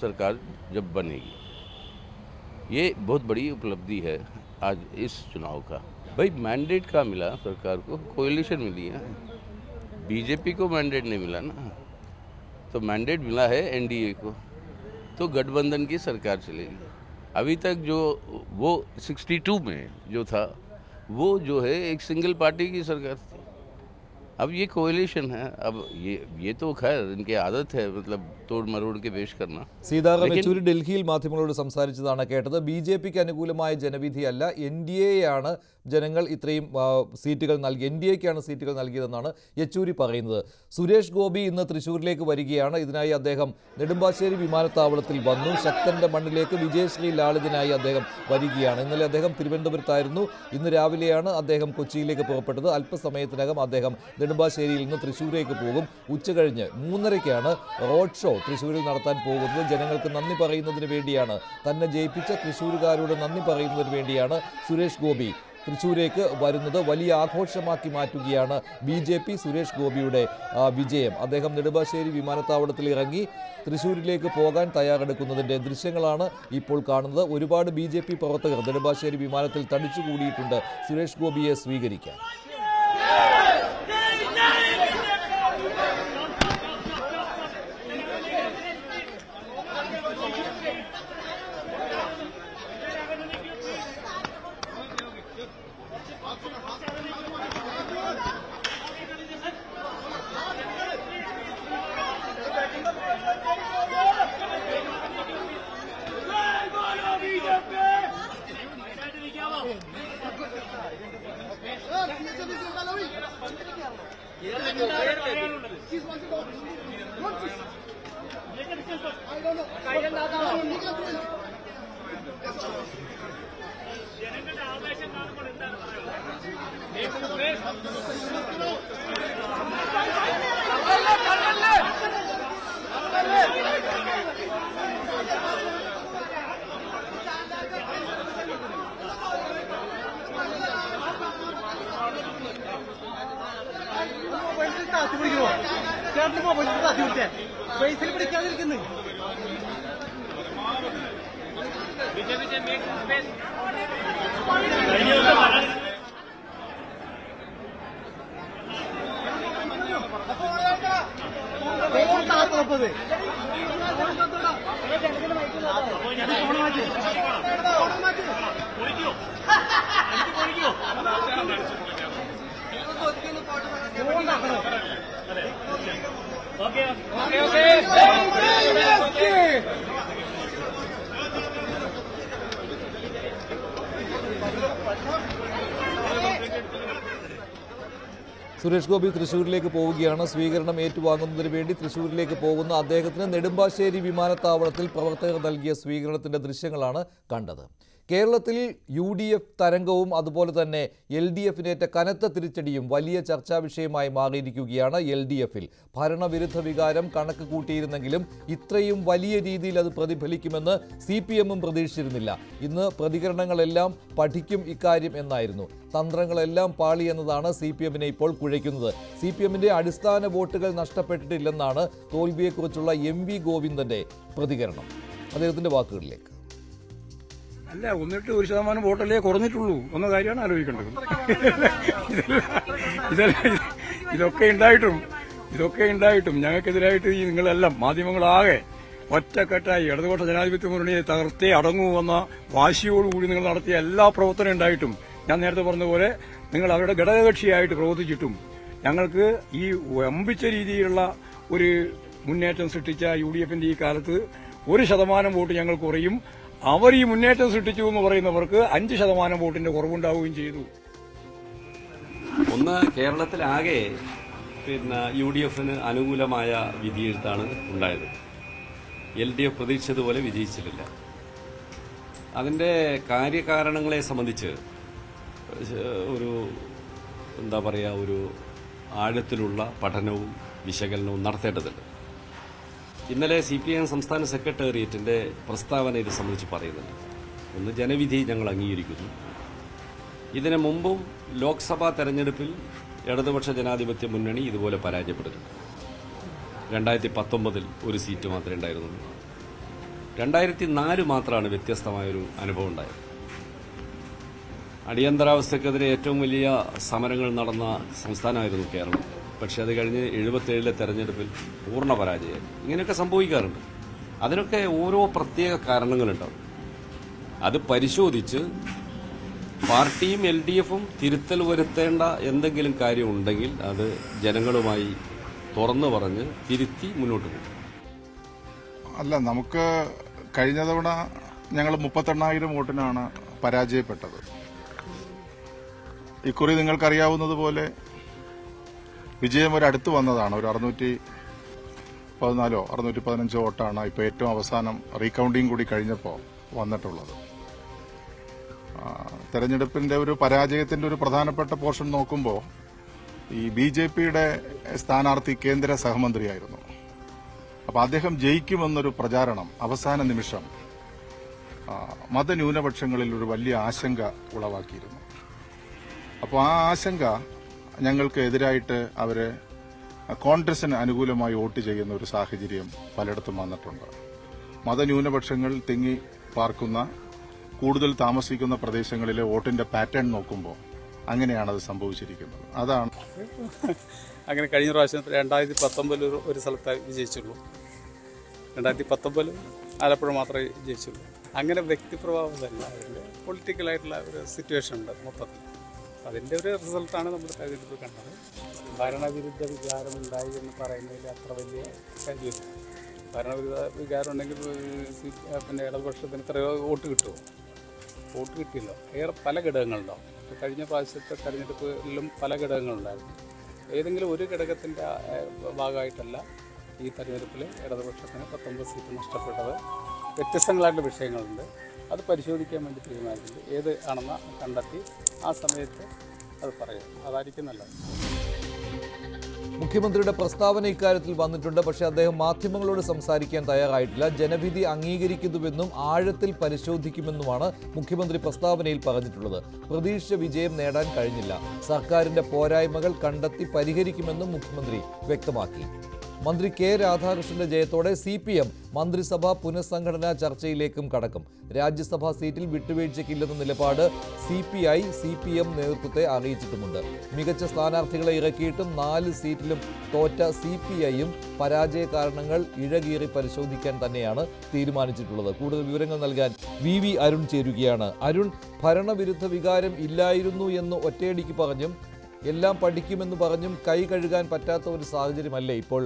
सरकार जब बनेगी ये बहुत बड़ी उपलब्धि है आज इस चुनाव का भाई मैंडेट का मिला सरकार को कोयलिशन मिली है बीजेपी को मैंडेट नहीं मिला ना तो मैंडेट मिला है एनडीए को तो गठबंधन की सरकार चलेगी अभी तक जो वो 62 में जो था वो जो है एक सिंगल पार्टी की सरकार अब ये कोयलेशन है अब ये ये तो खैर इनकी ആദത്ത് मतलब തോട് മറുപടിക്ക് പേഷ് കർണ സീതാറാം യെച്ചൂരി ഡൽഹിയിൽ മാധ്യമങ്ങളോട് സംസാരിച്ചതാണ് കേട്ടത് ബി ജെ പിക്ക് അനുകൂലമായ ജനവിധിയല്ല എൻ ഡി എയാണ് ജനങ്ങൾ ഇത്രയും സീറ്റുകൾ നൽകി എൻ ഡി എക്കാണ് സീറ്റുകൾ നൽകിയതെന്നാണ് യെച്ചൂരി പറയുന്നത് സുരേഷ് ഗോപി ഇന്ന് തൃശ്ശൂരിലേക്ക് വരികയാണ് ഇതിനായി അദ്ദേഹം നെടുമ്പാശ്ശേരി വിമാനത്താവളത്തിൽ വന്നു ശക്തന്റെ മണ്ണിലേക്ക് വിജയശ്രീ ലാളിതനായി അദ്ദേഹം വരികയാണ് ഇന്നലെ അദ്ദേഹം തിരുവനന്തപുരത്തായിരുന്നു ഇന്ന് രാവിലെയാണ് അദ്ദേഹം കൊച്ചിയിലേക്ക് പുറപ്പെട്ടത് അല്പസമയത്തിനകം അദ്ദേഹം നെടുമ്പാശ്ശേരിയിൽ നിന്ന് തൃശ്ശൂരേക്ക് പോകും ഉച്ചകഴിഞ്ഞ് മൂന്നരയ്ക്കാണ് റോഡ് ഷോ തൃശ്ശൂരിൽ നടത്താൻ പോകുന്നത് ജനങ്ങൾക്ക് നന്ദി പറയുന്നതിന് വേണ്ടിയാണ് തന്നെ ജയിപ്പിച്ച തൃശ്ശൂരുകാരോട് നന്ദി പറയുന്നതിന് വേണ്ടിയാണ് സുരേഷ് ഗോപി തൃശ്ശൂരേക്ക് വരുന്നത് വലിയ ആഘോഷമാക്കി മാറ്റുകയാണ് ബി ജെ പി സുരേഷ് ഗോപിയുടെ വിജയം അദ്ദേഹം നെടുമ്പാശ്ശേരി വിമാനത്താവളത്തിൽ ഇറങ്ങി തൃശ്ശൂരിലേക്ക് പോകാൻ തയ്യാറെടുക്കുന്നതിൻ്റെ ദൃശ്യങ്ങളാണ് ഇപ്പോൾ കാണുന്നത് ഒരുപാട് ബി ജെ പി പ്രവർത്തകർ നെടുമ്പാശ്ശേരി വിമാനത്തിൽ തടിച്ചുകൂടിയിട്ടുണ്ട് സുരേഷ് ഗോപിയെ സ്വീകരിക്കാൻ జనగడ ఆవేశం కానుకొని ఎంత మేము കത്തി പിടിക്കുമോ ചേട്ടന് മൊബൈലിൽ കത്തി പിടിച്ചേ പൈസയിൽ പിടിക്കാതിരിക്കുന്നു നാൽപ്പത് ഓണം മാറ്റി സുരേഷ് ഗോപി തൃശ്ശൂരിലേക്ക് പോവുകയാണ് സ്വീകരണം ഏറ്റുവാങ്ങുന്നതിന് വേണ്ടി തൃശ്ശൂരിലേക്ക് പോകുന്ന അദ്ദേഹത്തിന് നെടുമ്പാശ്ശേരി വിമാനത്താവളത്തിൽ പ്രവർത്തകർ നൽകിയ സ്വീകരണത്തിന്റെ ദൃശ്യങ്ങളാണ് കണ്ടത് കേരളത്തിൽ യു ഡി എഫ് തരംഗവും അതുപോലെ തന്നെ എൽ ഡി എഫിനേറ്റ കനത്ത തിരിച്ചടിയും വലിയ ചർച്ചാ വിഷയമായി മാറിയിരിക്കുകയാണ് എൽ ഡി എഫിൽ ഭരണവിരുദ്ധ വികാരം കണക്ക് കൂട്ടിയിരുന്നെങ്കിലും ഇത്രയും വലിയ രീതിയിൽ അത് പ്രതിഫലിക്കുമെന്ന് സി പി എമ്മും പ്രതീക്ഷിച്ചിരുന്നില്ല ഇന്ന് പ്രതികരണങ്ങളെല്ലാം പഠിക്കും ഇക്കാര്യം എന്നായിരുന്നു തന്ത്രങ്ങളെല്ലാം പാളി എന്നതാണ് സി പി എമ്മിനെ ഇപ്പോൾ കുഴയ്ക്കുന്നത് സി പി എമ്മിൻ്റെ അടിസ്ഥാന വോട്ടുകൾ നഷ്ടപ്പെട്ടിട്ടില്ലെന്നാണ് തോൽവിയെക്കുറിച്ചുള്ള എം വി ഗോവിന്ദൻ്റെ പ്രതികരണം അദ്ദേഹത്തിൻ്റെ വാക്കുകളിലേക്ക് അല്ല ഒന്നിട്ട് ഒരു ശതമാനം വോട്ടല്ലേ കുറഞ്ഞിട്ടുള്ളൂ എന്ന കാര്യമാണ് ആലോചിക്കേണ്ടത് ഇതെല്ലാം ഇതൊക്കെ ഉണ്ടായിട്ടും ഇതൊക്കെ ഉണ്ടായിട്ടും ഞങ്ങൾക്കെതിരായിട്ട് ഈ നിങ്ങളെല്ലാം മാധ്യമങ്ങളാകെ ഒറ്റക്കെട്ടായി ഇടതുപക്ഷ ജനാധിപത്യ മുന്നണിയെ തകർത്തേ അടങ്ങൂ എന്ന വാശിയോടുകൂടി നിങ്ങൾ നടത്തിയ എല്ലാ പ്രവർത്തനം ഉണ്ടായിട്ടും ഞാൻ നേരത്തെ പറഞ്ഞതുപോലെ നിങ്ങൾ അവരുടെ ഘടകകക്ഷിയായിട്ട് പ്രവർത്തിച്ചിട്ടും ഞങ്ങൾക്ക് ഈ വമ്പിച്ച രീതിയിലുള്ള ഒരു മുന്നേറ്റം സൃഷ്ടിച്ച യു ഡി എഫിന്റെ ഈ കാലത്ത് ഒരു ശതമാനം വോട്ട് ഞങ്ങൾ കുറയും അവർ ഈ മുന്നേറ്റം സൃഷ്ടിച്ചു എന്ന് പറയുന്നവർക്ക് അഞ്ച് ശതമാനം വോട്ടിന്റെ കുറവുണ്ടാവുകയും ചെയ്തു ഒന്ന് കേരളത്തിലാകെ പിന്നെ യു ഡി എഫിന് അനുകൂലമായ വിധിയെഴുത്താണ് ഉണ്ടായത് എൽ ഡി എഫ് പ്രതീക്ഷിച്ചതുപോലെ വിജയിച്ചിട്ടില്ല അതിൻ്റെ കാര്യകാരണങ്ങളെ സംബന്ധിച്ച് ഒരു എന്താ പറയുക ഒരു ആഴത്തിലുള്ള പഠനവും വിശകലനവും നടത്തേണ്ടതുണ്ട് ഇന്നലെ സി പി എം സംസ്ഥാന സെക്രട്ടേറിയറ്റിൻ്റെ പ്രസ്താവന ഇത് സംബന്ധിച്ച് പറയുന്നുണ്ട് ഒന്ന് ജനവിധി ഞങ്ങൾ അംഗീകരിക്കുന്നു ഇതിനു മുമ്പും ലോക്സഭാ തെരഞ്ഞെടുപ്പിൽ ഇടതുപക്ഷ ജനാധിപത്യ മുന്നണി ഇതുപോലെ പരാജയപ്പെട്ടിട്ടുണ്ട് രണ്ടായിരത്തി പത്തൊമ്പതിൽ ഒരു സീറ്റ് മാത്രമേ ഉണ്ടായിരുന്നുള്ളൂ രണ്ടായിരത്തി നാല് മാത്രമാണ് വ്യത്യസ്തമായൊരു അനുഭവം ഉണ്ടായത് അടിയന്തരാവസ്ഥക്കെതിരെ ഏറ്റവും വലിയ സമരങ്ങൾ നടന്ന സംസ്ഥാനമായിരുന്നു കേരളം പക്ഷേ അത് കഴിഞ്ഞ് എഴുപത്തേഴിലെ തെരഞ്ഞെടുപ്പിൽ പൂർണ്ണ പരാജയം ഇങ്ങനെയൊക്കെ സംഭവിക്കാറുണ്ട് അതിനൊക്കെ ഓരോ പ്രത്യേക കാരണങ്ങളുണ്ടാവും അത് പരിശോധിച്ച് പാർട്ടിയും എൽ ഡി എഫും തിരുത്തൽ വരുത്തേണ്ട എന്തെങ്കിലും കാര്യം ഉണ്ടെങ്കിൽ അത് ജനങ്ങളുമായി തുറന്നു പറഞ്ഞ് തിരുത്തി മുന്നോട്ട് പോകും അല്ല നമുക്ക് കഴിഞ്ഞ തവണ ഞങ്ങൾ മുപ്പത്തെണ്ണായിരം വോട്ടിനാണ് പരാജയപ്പെട്ടത് ഇക്കുറി നിങ്ങൾക്കറിയാവുന്നതുപോലെ വിജയം ഒരു അടുത്ത് വന്നതാണ് ഒരു അറുന്നൂറ്റി പതിനാലോ അറുന്നൂറ്റി പതിനഞ്ചോ വോട്ടാണ് ഇപ്പോൾ ഏറ്റവും അവസാനം റീകൗണ്ടിങ് കൂടി കഴിഞ്ഞപ്പോൾ വന്നിട്ടുള്ളത് തെരഞ്ഞെടുപ്പിന്റെ ഒരു പരാജയത്തിന്റെ ഒരു പ്രധാനപ്പെട്ട പോർഷൻ നോക്കുമ്പോൾ ഈ ബി ജെ പിയുടെ സ്ഥാനാർത്ഥി കേന്ദ്ര സഹമന്ത്രിയായിരുന്നു അപ്പൊ അദ്ദേഹം ജയിക്കുമെന്നൊരു പ്രചാരണം അവസാന നിമിഷം മതന്യൂനപക്ഷങ്ങളിൽ ഒരു വലിയ ആശങ്ക ഉളവാക്കിയിരുന്നു അപ്പോൾ ആ ആശങ്ക ഞങ്ങൾക്ക് എതിരായിട്ട് അവർ കോൺഗ്രസിന് അനുകൂലമായി വോട്ട് ചെയ്യുന്ന ഒരു സാഹചര്യം പലയിടത്തും വന്നിട്ടുണ്ട് മതന്യൂനപക്ഷങ്ങൾ തിങ്ങി പാർക്കുന്ന കൂടുതൽ താമസിക്കുന്ന പ്രദേശങ്ങളിലെ വോട്ടിന്റെ പാറ്റേൺ നോക്കുമ്പോൾ അങ്ങനെയാണ് അത് സംഭവിച്ചിരിക്കുന്നത് അതാണ് അങ്ങനെ കഴിഞ്ഞ പ്രാവശ്യം രണ്ടായിരത്തി പത്തൊമ്പതിൽ ഒരു സ്ഥലത്ത് വിജയിച്ചുള്ളൂ രണ്ടായിരത്തി പത്തൊമ്പതിൽ ആലപ്പുഴ മാത്രമേ വിജയിച്ചുള്ളൂ അങ്ങനെ വ്യക്തിപ്രഭാവം തന്നെ പൊളിറ്റിക്കലായിട്ടുള്ള ഒരു സിറ്റുവേഷൻ ഉണ്ട് മൊത്തത്തിൽ അതിൻ്റെ ഒരു റിസൾട്ടാണ് നമ്മുടെ തെരഞ്ഞെടുപ്പ് കണ്ടത് ഭരണവിരുദ്ധ ഉണ്ടായി എന്ന് പറയുന്നതിൽ അത്ര വലിയ കാര്യമില്ല ഭരണവിരുദ്ധ വികാരം ഉണ്ടെങ്കിൽ പിന്നെ ഇടതുപക്ഷത്തിന് എത്രയോ വോട്ട് കിട്ടുമോ വോട്ട് കിട്ടിയല്ലോ ഏറെ പല ഘടകങ്ങളുണ്ടാവും കഴിഞ്ഞ പ്രാവശ്യത്തെ തെരഞ്ഞെടുപ്പിലും പല ഘടകങ്ങളുണ്ടായിരുന്നു ഏതെങ്കിലും ഒരു ഘടകത്തിൻ്റെ ഭാഗമായിട്ടല്ല ഈ തെരഞ്ഞെടുപ്പിൽ ഇടതുപക്ഷത്തിന് പത്തൊമ്പത് സീറ്റ് നഷ്ടപ്പെട്ടത് വ്യത്യസ്തങ്ങളായിട്ടുള്ള വിഷയങ്ങളുണ്ട് അത് പരിശോധിക്കാൻ വേണ്ടി തീരുമാനിച്ചിട്ടുണ്ട് ഏത് ആണെന്ന് കണ്ടെത്തി ആ സമയത്ത് അത് പറയാം അതായിരിക്കും നല്ലത് മുഖ്യമന്ത്രിയുടെ പ്രസ്താവന ഇക്കാര്യത്തിൽ വന്നിട്ടുണ്ട് പക്ഷേ അദ്ദേഹം മാധ്യമങ്ങളോട് സംസാരിക്കാൻ തയ്യാറായിട്ടില്ല ജനവിധി അംഗീകരിക്കുന്നുവെന്നും ആഴത്തിൽ പരിശോധിക്കുമെന്നുമാണ് മുഖ്യമന്ത്രി പ്രസ്താവനയിൽ പറഞ്ഞിട്ടുള്ളത് പ്രതീക്ഷ വിജയം നേടാൻ കഴിഞ്ഞില്ല സർക്കാരിന്റെ പോരായ്മകൾ കണ്ടെത്തി പരിഹരിക്കുമെന്നും മുഖ്യമന്ത്രി വ്യക്തമാക്കി മന്ത്രി കെ രാധാകൃഷ്ണന്റെ ജയത്തോടെ സി പി എം മന്ത്രിസഭാ പുനഃസംഘടനാ ചർച്ചയിലേക്കും കടക്കും രാജ്യസഭാ സീറ്റിൽ വിട്ടുവീഴ്ചയ്ക്കില്ലെന്ന നിലപാട് C P I C P M നേതൃത്വത്തെ അറിയിച്ചിട്ടുമുണ്ട് മികച്ച സ്ഥാനാർത്ഥികളെ ഇറക്കിയിട്ടും നാല് സീറ്റിലും തോറ്റ സി പി ഐയും പരാജയ കാരണങ്ങൾ ഇഴകീറി പരിശോധിക്കാൻ തന്നെയാണ് തീരുമാനിച്ചിട്ടുള്ളത് കൂടുതൽ വിവരങ്ങൾ നൽകാൻ വി വി അരുൺ ചേരുകയാണ് അരുൺ ഭരണവിരുദ്ധ വികാരം ഇല്ലായിരുന്നു എന്ന് ഒറ്റയടിക്ക് പറഞ്ഞും എല്ലാം പഠിക്കുമെന്ന് പറഞ്ഞും കൈ കഴുകാൻ പറ്റാത്ത ഒരു സാഹചര്യമല്ലേ ഇപ്പോൾ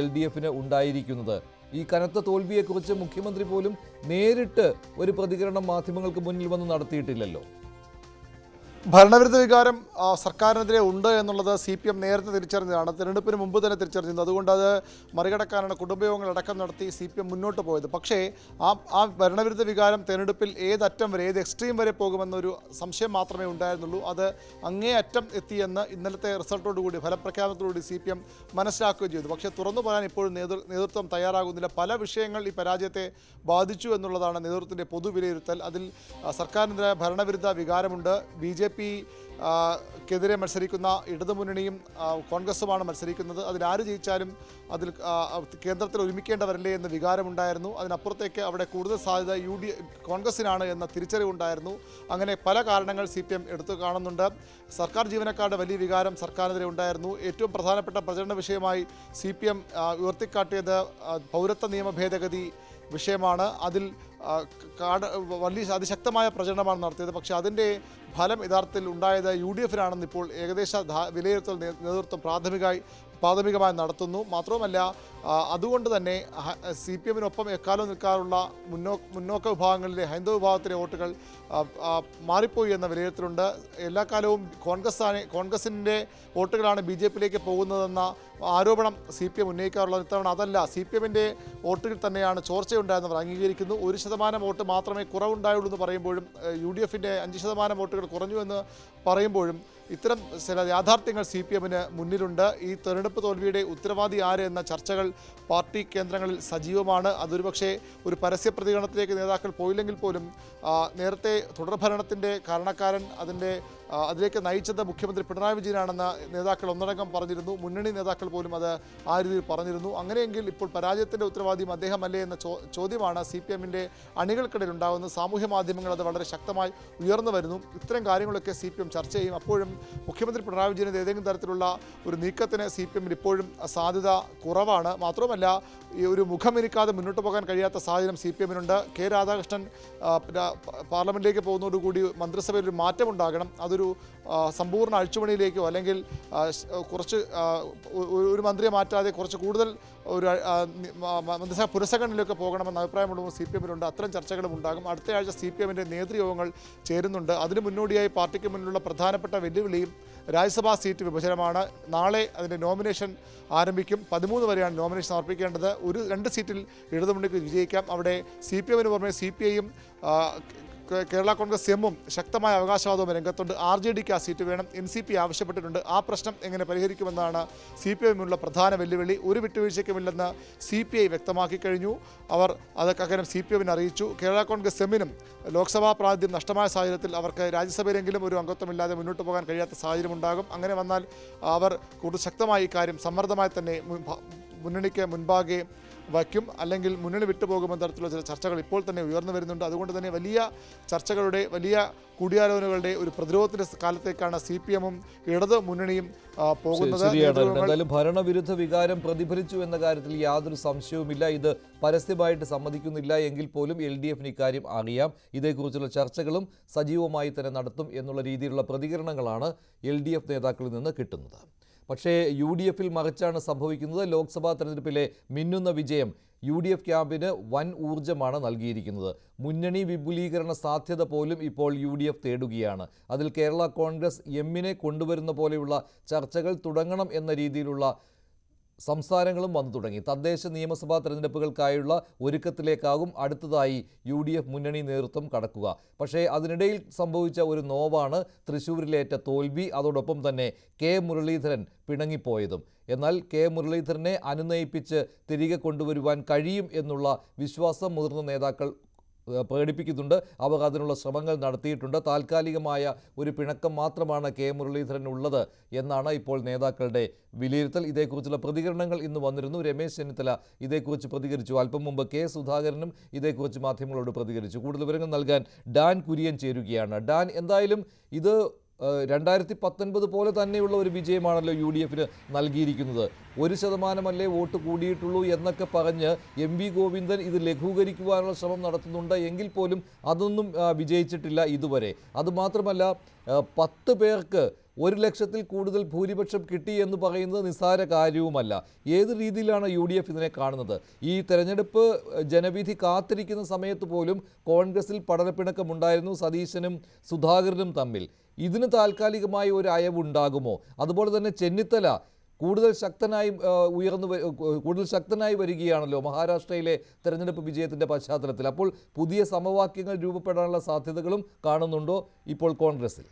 എൽ ഡി എഫിന് ഉണ്ടായിരിക്കുന്നത് ഈ കനത്ത തോൽവിയെക്കുറിച്ച് മുഖ്യമന്ത്രി പോലും നേരിട്ട് ഒരു പ്രതികരണം മാധ്യമങ്ങൾക്ക് മുന്നിൽ വന്ന് നടത്തിയിട്ടില്ലല്ലോ ഭരണവിരുദ്ധ വികാരം സർക്കാരിനെതിരെ ഉണ്ട് എന്നുള്ളത് സി പി എം നേരത്തെ തിരിച്ചറിഞ്ഞതാണ് തിരഞ്ഞെടുപ്പിന് മുമ്പ് തന്നെ തിരിച്ചറിഞ്ഞത് അതുകൊണ്ട് അത് മറികടക്കാനാണ് കുടുംബയോഗങ്ങൾ അടക്കം നടത്തി സി പി എം മുന്നോട്ട് പോയത് പക്ഷേ ആ ആ ഭരണവിരുദ്ധ വികാരം തിരഞ്ഞെടുപ്പിൽ ഏതറ്റം വരെ ഏത് എക്സ്ട്രീം വരെ പോകുമെന്നൊരു സംശയം മാത്രമേ ഉണ്ടായിരുന്നുള്ളൂ അത് അങ്ങേ അറ്റം എത്തിയെന്ന് ഇന്നലത്തെ റിസൾട്ടോടുകൂടി ഫലപ്രഖ്യാപനത്തോടുകൂടി സി പി എം മനസ്സിലാക്കുകയും ചെയ്തു പക്ഷേ തുറന്നു പറയാൻ ഇപ്പോഴും നേതൃത്വം തയ്യാറാകുന്നില്ല പല വിഷയങ്ങൾ ഈ പരാജയത്തെ ബാധിച്ചു എന്നുള്ളതാണ് നേതൃത്വത്തിൻ്റെ പൊതുവിലയിരുത്തൽ അതിൽ സർക്കാരിനെതിരായ ഭരണവിരുദ്ധ വികാരമുണ്ട് ബി ജെ പി ക്കെതിരെ മത്സരിക്കുന്ന ഇടതുമുന്നണിയും കോൺഗ്രസുമാണ് മത്സരിക്കുന്നത് അതിലാര് ജയിച്ചാലും അതിൽ കേന്ദ്രത്തിൽ ഒരുമിക്കേണ്ടവരല്ലേ എന്ന വികാരമുണ്ടായിരുന്നു അതിനപ്പുറത്തേക്ക് അവിടെ കൂടുതൽ സാധ്യത യു ഡി കോൺഗ്രസിനാണ് എന്ന തിരിച്ചറിവുണ്ടായിരുന്നു അങ്ങനെ പല കാരണങ്ങൾ സി പി എം എടുത്തു കാണുന്നുണ്ട് സർക്കാർ ജീവനക്കാരുടെ വലിയ വികാരം സർക്കാരിനെതിരെ ഉണ്ടായിരുന്നു ഏറ്റവും പ്രധാനപ്പെട്ട പ്രചരണ വിഷയമായി സി പി എം ഉയർത്തിക്കാട്ടിയത് പൗരത്വ നിയമ ഭേദഗതി വിഷയമാണ് അതിൽ കാട് വലിയ അതിശക്തമായ പ്രചരണമാണ് നടത്തിയത് പക്ഷേ അതിൻ്റെ ഫലം യഥാർത്ഥത്തിൽ ഉണ്ടായത് യു ഡി എഫിനാണെന്ന് ഇപ്പോൾ ഏകദേശ വിലയിരുത്തൽ നേതൃത്വം പ്രാഥമികമായി പ്രാഥമികമായി നടത്തുന്നു മാത്രവുമല്ല അതുകൊണ്ട് തന്നെ സി പി എമ്മിനൊപ്പം എക്കാലം നിൽക്കാറുള്ള മുന്നോ മുന്നോക്ക വിഭാഗങ്ങളിലെ ഹൈന്ദവ വിഭാഗത്തിലെ വോട്ടുകൾ മാറിപ്പോയി എന്ന വിലയിരുത്തലുണ്ട് എല്ലാ കാലവും കോൺഗ്രസ് കോൺഗ്രസിൻ്റെ വോട്ടുകളാണ് ബി ജെ പിയിലേക്ക് പോകുന്നതെന്ന ആരോപണം സി പി എം ഉന്നയിക്കാറുള്ളത് ഇത്തവണ അതല്ല സി പി എമ്മിൻ്റെ വോട്ടുകൾ തന്നെയാണ് ചോർച്ചയുണ്ടായെന്നവർ അംഗീകരിക്കുന്നു ഒരു ശതമാനം വോട്ട് മാത്രമേ കുറവുണ്ടായുള്ളൂ എന്ന് പറയുമ്പോഴും യു ഡി എഫിൻ്റെ അഞ്ച് ശതമാനം വോട്ടുകൾ കുറഞ്ഞു എന്ന് പറയുമ്പോഴും ഇത്തരം ചില യാഥാർത്ഥ്യങ്ങൾ സി പി എമ്മിന് മുന്നിലുണ്ട് ഈ തെരഞ്ഞെടുപ്പ് തോൽവിയുടെ ഉത്തരവാദി ആര് എന്ന ചർച്ചകൾ പാർട്ടി കേന്ദ്രങ്ങളിൽ സജീവമാണ് പക്ഷേ ഒരു പരസ്യ പ്രതികരണത്തിലേക്ക് നേതാക്കൾ പോയില്ലെങ്കിൽ പോലും നേരത്തെ തുടർഭരണത്തിൻ്റെ കാരണക്കാരൻ അതിൻ്റെ അതിലേക്ക് നയിച്ചത് മുഖ്യമന്ത്രി പിണറായി വിജയനാണെന്ന് നേതാക്കൾ ഒന്നടങ്കം പറഞ്ഞിരുന്നു മുന്നണി നേതാക്കൾ പോലും അത് ആ രീതിയിൽ പറഞ്ഞിരുന്നു അങ്ങനെയെങ്കിൽ ഇപ്പോൾ പരാജയത്തിൻ്റെ ഉത്തരവാദിയും അദ്ദേഹമല്ലേ എന്ന ചോദ്യമാണ് സി പി എമ്മിൻ്റെ അണികൾക്കിടയിൽ ഉണ്ടാകുന്നത് സാമൂഹ്യ മാധ്യമങ്ങൾ അത് വളരെ ശക്തമായി ഉയർന്നു വരുന്നു ഇത്തരം കാര്യങ്ങളൊക്കെ സി പി എം ചർച്ച ചെയ്യും അപ്പോഴും മുഖ്യമന്ത്രി പിണറായി വിജയൻ്റെ ഏതെങ്കിലും തരത്തിലുള്ള ഒരു നീക്കത്തിന് സി പി എമ്മിന് ഇപ്പോഴും സാധ്യത കുറവാണ് മാത്രമല്ല ഈ ഒരു മുഖമിരിക്കാതെ മുന്നോട്ട് പോകാൻ കഴിയാത്ത സാഹചര്യം സി പി എമ്മിനുണ്ട് കെ രാധാകൃഷ്ണൻ പാർലമെൻറ്റിലേക്ക് പോകുന്നതോടുകൂടി മന്ത്രിസഭയിൽ ഒരു മാറ്റമുണ്ടാകണം അതൊരു ഒരു സമ്പൂർണ്ണ അഴിച്ചുപണിയിലേക്കോ അല്ലെങ്കിൽ കുറച്ച് ഒരു മന്ത്രിയെ മാറ്റാതെ കുറച്ച് കൂടുതൽ ഒരു മന്ത്രിസഭ പുരസംഘടനയിലൊക്കെ പോകണമെന്ന അഭിപ്രായമുള്ളവർ സി പി എമ്മിലുണ്ട് അത്തരം ചർച്ചകളും ഉണ്ടാകും അടുത്തയാഴ്ച സി പി എമ്മിൻ്റെ നേതൃയോഗങ്ങൾ ചേരുന്നുണ്ട് അതിന് മുന്നോടിയായി പാർട്ടിക്ക് മുന്നിലുള്ള പ്രധാനപ്പെട്ട വെല്ലുവിളിയും രാജ്യസഭാ സീറ്റ് വിഭജനമാണ് നാളെ അതിൻ്റെ നോമിനേഷൻ ആരംഭിക്കും പതിമൂന്ന് വരെയാണ് നോമിനേഷൻ സമർപ്പിക്കേണ്ടത് ഒരു രണ്ട് സീറ്റിൽ ഇടതുമുണ്ടെങ്കിൽ വിജയിക്കാം അവിടെ സി പി എമ്മിന് പുറമെ സി പി ഐയും കേരള കോൺഗ്രസ് എമ്മും ശക്തമായ അവകാശവാദവും രംഗത്തുണ്ട് ആർ ജെ ഡിക്ക് ആ സീറ്റ് വേണം എൻ സി പി ആവശ്യപ്പെട്ടിട്ടുണ്ട് ആ പ്രശ്നം എങ്ങനെ പരിഹരിക്കുമെന്നാണ് സി പി എമ്മിനുള്ള പ്രധാന വെല്ലുവിളി ഒരു വിട്ടുവീഴ്ചയ്ക്കുമില്ലെന്ന് സി പി ഐ വ്യക്തമാക്കി കഴിഞ്ഞു അവർ അതക്കകരം അക്കാര്യം സി പി എമ്മിനെ അറിയിച്ചു കേരള കോൺഗ്രസ് എമ്മിനും ലോക്സഭാ പ്രാതിനിധ്യം നഷ്ടമായ സാഹചര്യത്തിൽ അവർക്ക് രാജ്യസഭയിലെങ്കിലും ഒരു അംഗത്വമില്ലാതെ മുന്നോട്ട് പോകാൻ കഴിയാത്ത സാഹചര്യമുണ്ടാകും അങ്ങനെ വന്നാൽ അവർ കൂടുതൽ ശക്തമായി ഇക്കാര്യം സമ്മർദ്ദമായി തന്നെ മുന്നണിക്ക് മുൻപാകെ വയ്ക്കും അല്ലെങ്കിൽ മുന്നണി വിട്ടുപോകുമെന്ന തരത്തിലുള്ള ചില ചർച്ചകൾ ഇപ്പോൾ തന്നെ ഉയർന്നു വരുന്നുണ്ട് അതുകൊണ്ട് തന്നെ വലിയ ചർച്ചകളുടെ വലിയ കൂടിയാലോചനകളുടെ ഒരു പ്രതിരോധത്തിന്റെ കാലത്തേക്കാണ് സി പി എമ്മും ഇടത് മുന്നണിയും പോകുന്നത് എന്തായാലും ഭരണവിരുദ്ധ വികാരം പ്രതിഫലിച്ചു എന്ന കാര്യത്തിൽ യാതൊരു സംശയവുമില്ല ഇത് പരസ്യമായിട്ട് സമ്മതിക്കുന്നില്ല എങ്കിൽ പോലും എൽ ഡി എഫിന് ഇക്കാര്യം അറിയാം ഇതേക്കുറിച്ചുള്ള ചർച്ചകളും സജീവമായി തന്നെ നടത്തും എന്നുള്ള രീതിയിലുള്ള പ്രതികരണങ്ങളാണ് എൽ ഡി എഫ് നേതാക്കളിൽ നിന്ന് കിട്ടുന്നത് പക്ഷേ യു ഡി എഫിൽ മറിച്ചാണ് സംഭവിക്കുന്നത് ലോക്സഭാ തെരഞ്ഞെടുപ്പിലെ മിന്നുന്ന വിജയം യു ഡി എഫ് ക്യാമ്പിന് വൻ ഊർജ്ജമാണ് നൽകിയിരിക്കുന്നത് മുന്നണി വിപുലീകരണ സാധ്യത പോലും ഇപ്പോൾ യു ഡി എഫ് തേടുകയാണ് അതിൽ കേരള കോൺഗ്രസ് എമ്മിനെ കൊണ്ടുവരുന്ന പോലെയുള്ള ചർച്ചകൾ തുടങ്ങണം എന്ന രീതിയിലുള്ള സംസ്ഥാനങ്ങളും വന്നു തുടങ്ങി തദ്ദേശ നിയമസഭാ തെരഞ്ഞെടുപ്പുകൾക്കായുള്ള ഒരുക്കത്തിലേക്കാകും അടുത്തതായി യു ഡി എഫ് മുന്നണി നേതൃത്വം കടക്കുക പക്ഷേ അതിനിടയിൽ സംഭവിച്ച ഒരു നോവാണ് തൃശൂരിലേറ്റ തോൽവി അതോടൊപ്പം തന്നെ കെ മുരളീധരൻ പിണങ്ങിപ്പോയതും എന്നാൽ കെ മുരളീധരനെ അനുനയിപ്പിച്ച് തിരികെ കൊണ്ടുവരുവാൻ കഴിയും എന്നുള്ള വിശ്വാസം മുതിർന്ന നേതാക്കൾ പ്രകടിപ്പിക്കുന്നുണ്ട് അവർ അതിനുള്ള ശ്രമങ്ങൾ നടത്തിയിട്ടുണ്ട് താൽക്കാലികമായ ഒരു പിണക്കം മാത്രമാണ് കെ മുരളീധരൻ ഉള്ളത് എന്നാണ് ഇപ്പോൾ നേതാക്കളുടെ വിലയിരുത്തൽ ഇതേക്കുറിച്ചുള്ള പ്രതികരണങ്ങൾ ഇന്ന് വന്നിരുന്നു രമേശ് ചെന്നിത്തല ഇതേക്കുറിച്ച് പ്രതികരിച്ചു അല്പം മുമ്പ് കെ സുധാകരനും ഇതേക്കുറിച്ച് മാധ്യമങ്ങളോട് പ്രതികരിച്ചു കൂടുതൽ വിവരങ്ങൾ നൽകാൻ ഡാൻ കുര്യൻ ചേരുകയാണ് ഡാൻ എന്തായാലും ഇത് രണ്ടായിരത്തി പത്തൊൻപത് പോലെ തന്നെയുള്ള ഒരു വിജയമാണല്ലോ യു ഡി എഫിന് നൽകിയിരിക്കുന്നത് ഒരു ശതമാനമല്ലേ വോട്ട് കൂടിയിട്ടുള്ളൂ എന്നൊക്കെ പറഞ്ഞ് എം വി ഗോവിന്ദൻ ഇത് ലഘൂകരിക്കുവാനുള്ള ശ്രമം നടത്തുന്നുണ്ട് എങ്കിൽ പോലും അതൊന്നും വിജയിച്ചിട്ടില്ല ഇതുവരെ അതുമാത്രമല്ല പത്ത് പേർക്ക് ഒരു ലക്ഷത്തിൽ കൂടുതൽ ഭൂരിപക്ഷം കിട്ടി എന്ന് പറയുന്നത് നിസ്സാര കാര്യവുമല്ല ഏത് രീതിയിലാണ് യു ഡി എഫ് ഇതിനെ കാണുന്നത് ഈ തെരഞ്ഞെടുപ്പ് ജനവിധി കാത്തിരിക്കുന്ന സമയത്ത് പോലും കോൺഗ്രസിൽ പടലപ്പിണക്കമുണ്ടായിരുന്നു സതീശനും സുധാകരനും തമ്മിൽ ഇതിന് താൽക്കാലികമായി ഒരു അയവുണ്ടാകുമോ അതുപോലെ തന്നെ ചെന്നിത്തല കൂടുതൽ ശക്തനായി ഉയർന്നു കൂടുതൽ ശക്തനായി വരികയാണല്ലോ മഹാരാഷ്ട്രയിലെ തെരഞ്ഞെടുപ്പ് വിജയത്തിൻ്റെ പശ്ചാത്തലത്തിൽ അപ്പോൾ പുതിയ സമവാക്യങ്ങൾ രൂപപ്പെടാനുള്ള സാധ്യതകളും കാണുന്നുണ്ടോ ഇപ്പോൾ കോൺഗ്രസിൽ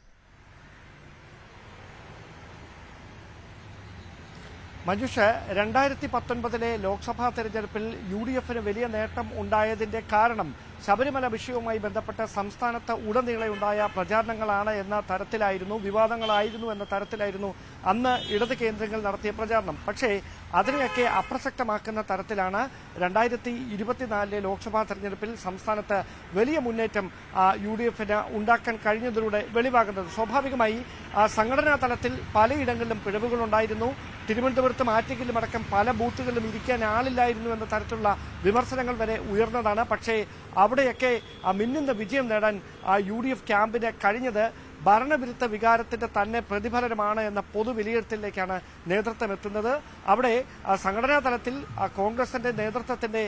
മഞ്ജുഷ് രണ്ടായിരത്തി പത്തൊൻപതിലെ ലോക്സഭാ തെരഞ്ഞെടുപ്പിൽ യു ഡി എഫിന് വലിയ നേട്ടം ഉണ്ടായതിന്റെ കാരണം ശബരിമല വിഷയവുമായി ബന്ധപ്പെട്ട് സംസ്ഥാനത്ത് ഉടനീളയുണ്ടായ പ്രചാരണങ്ങളാണ് എന്ന തരത്തിലായിരുന്നു വിവാദങ്ങളായിരുന്നു എന്ന തരത്തിലായിരുന്നു അന്ന് ഇടത് കേന്ദ്രങ്ങൾ നടത്തിയ പ്രചാരണം പക്ഷേ അതിനെയൊക്കെ അപ്രസക്തമാക്കുന്ന തരത്തിലാണ് രണ്ടായിരത്തി ഇരുപത്തിനാലിലെ ലോക്സഭാ തെരഞ്ഞെടുപ്പിൽ സംസ്ഥാനത്ത് വലിയ മുന്നേറ്റം യു ഡി എഫിന് ഉണ്ടാക്കാൻ കഴിഞ്ഞതിലൂടെ വെളിവാകുന്നത് സ്വാഭാവികമായി സംഘടനാ തലത്തിൽ പലയിടങ്ങളിലും പിഴവുകളുണ്ടായിരുന്നു തിരുവനന്തപുരത്ത് മാറ്റിക്കലും അടക്കം പല ബൂത്തുകളിലും ഇരിക്കാൻ ആളില്ലായിരുന്നു എന്ന തരത്തിലുള്ള വിമർശനങ്ങൾ വരെ ഉയർന്നതാണ് പക്ഷേ അവിടെയൊക്കെ മിന്നുന്ന വിജയം നേടാൻ യു ഡി എഫ് ക്യാമ്പിന് കഴിഞ്ഞത് ഭരണവിരുദ്ധ വികാരത്തിന്റെ തന്നെ പ്രതിഫലനമാണ് എന്ന പൊതു വിലയിരുത്തലിലേക്കാണ് നേതൃത്വം എത്തുന്നത് അവിടെ സംഘടനാ തലത്തിൽ കോൺഗ്രസിന്റെ നേതൃത്വത്തിന്റെ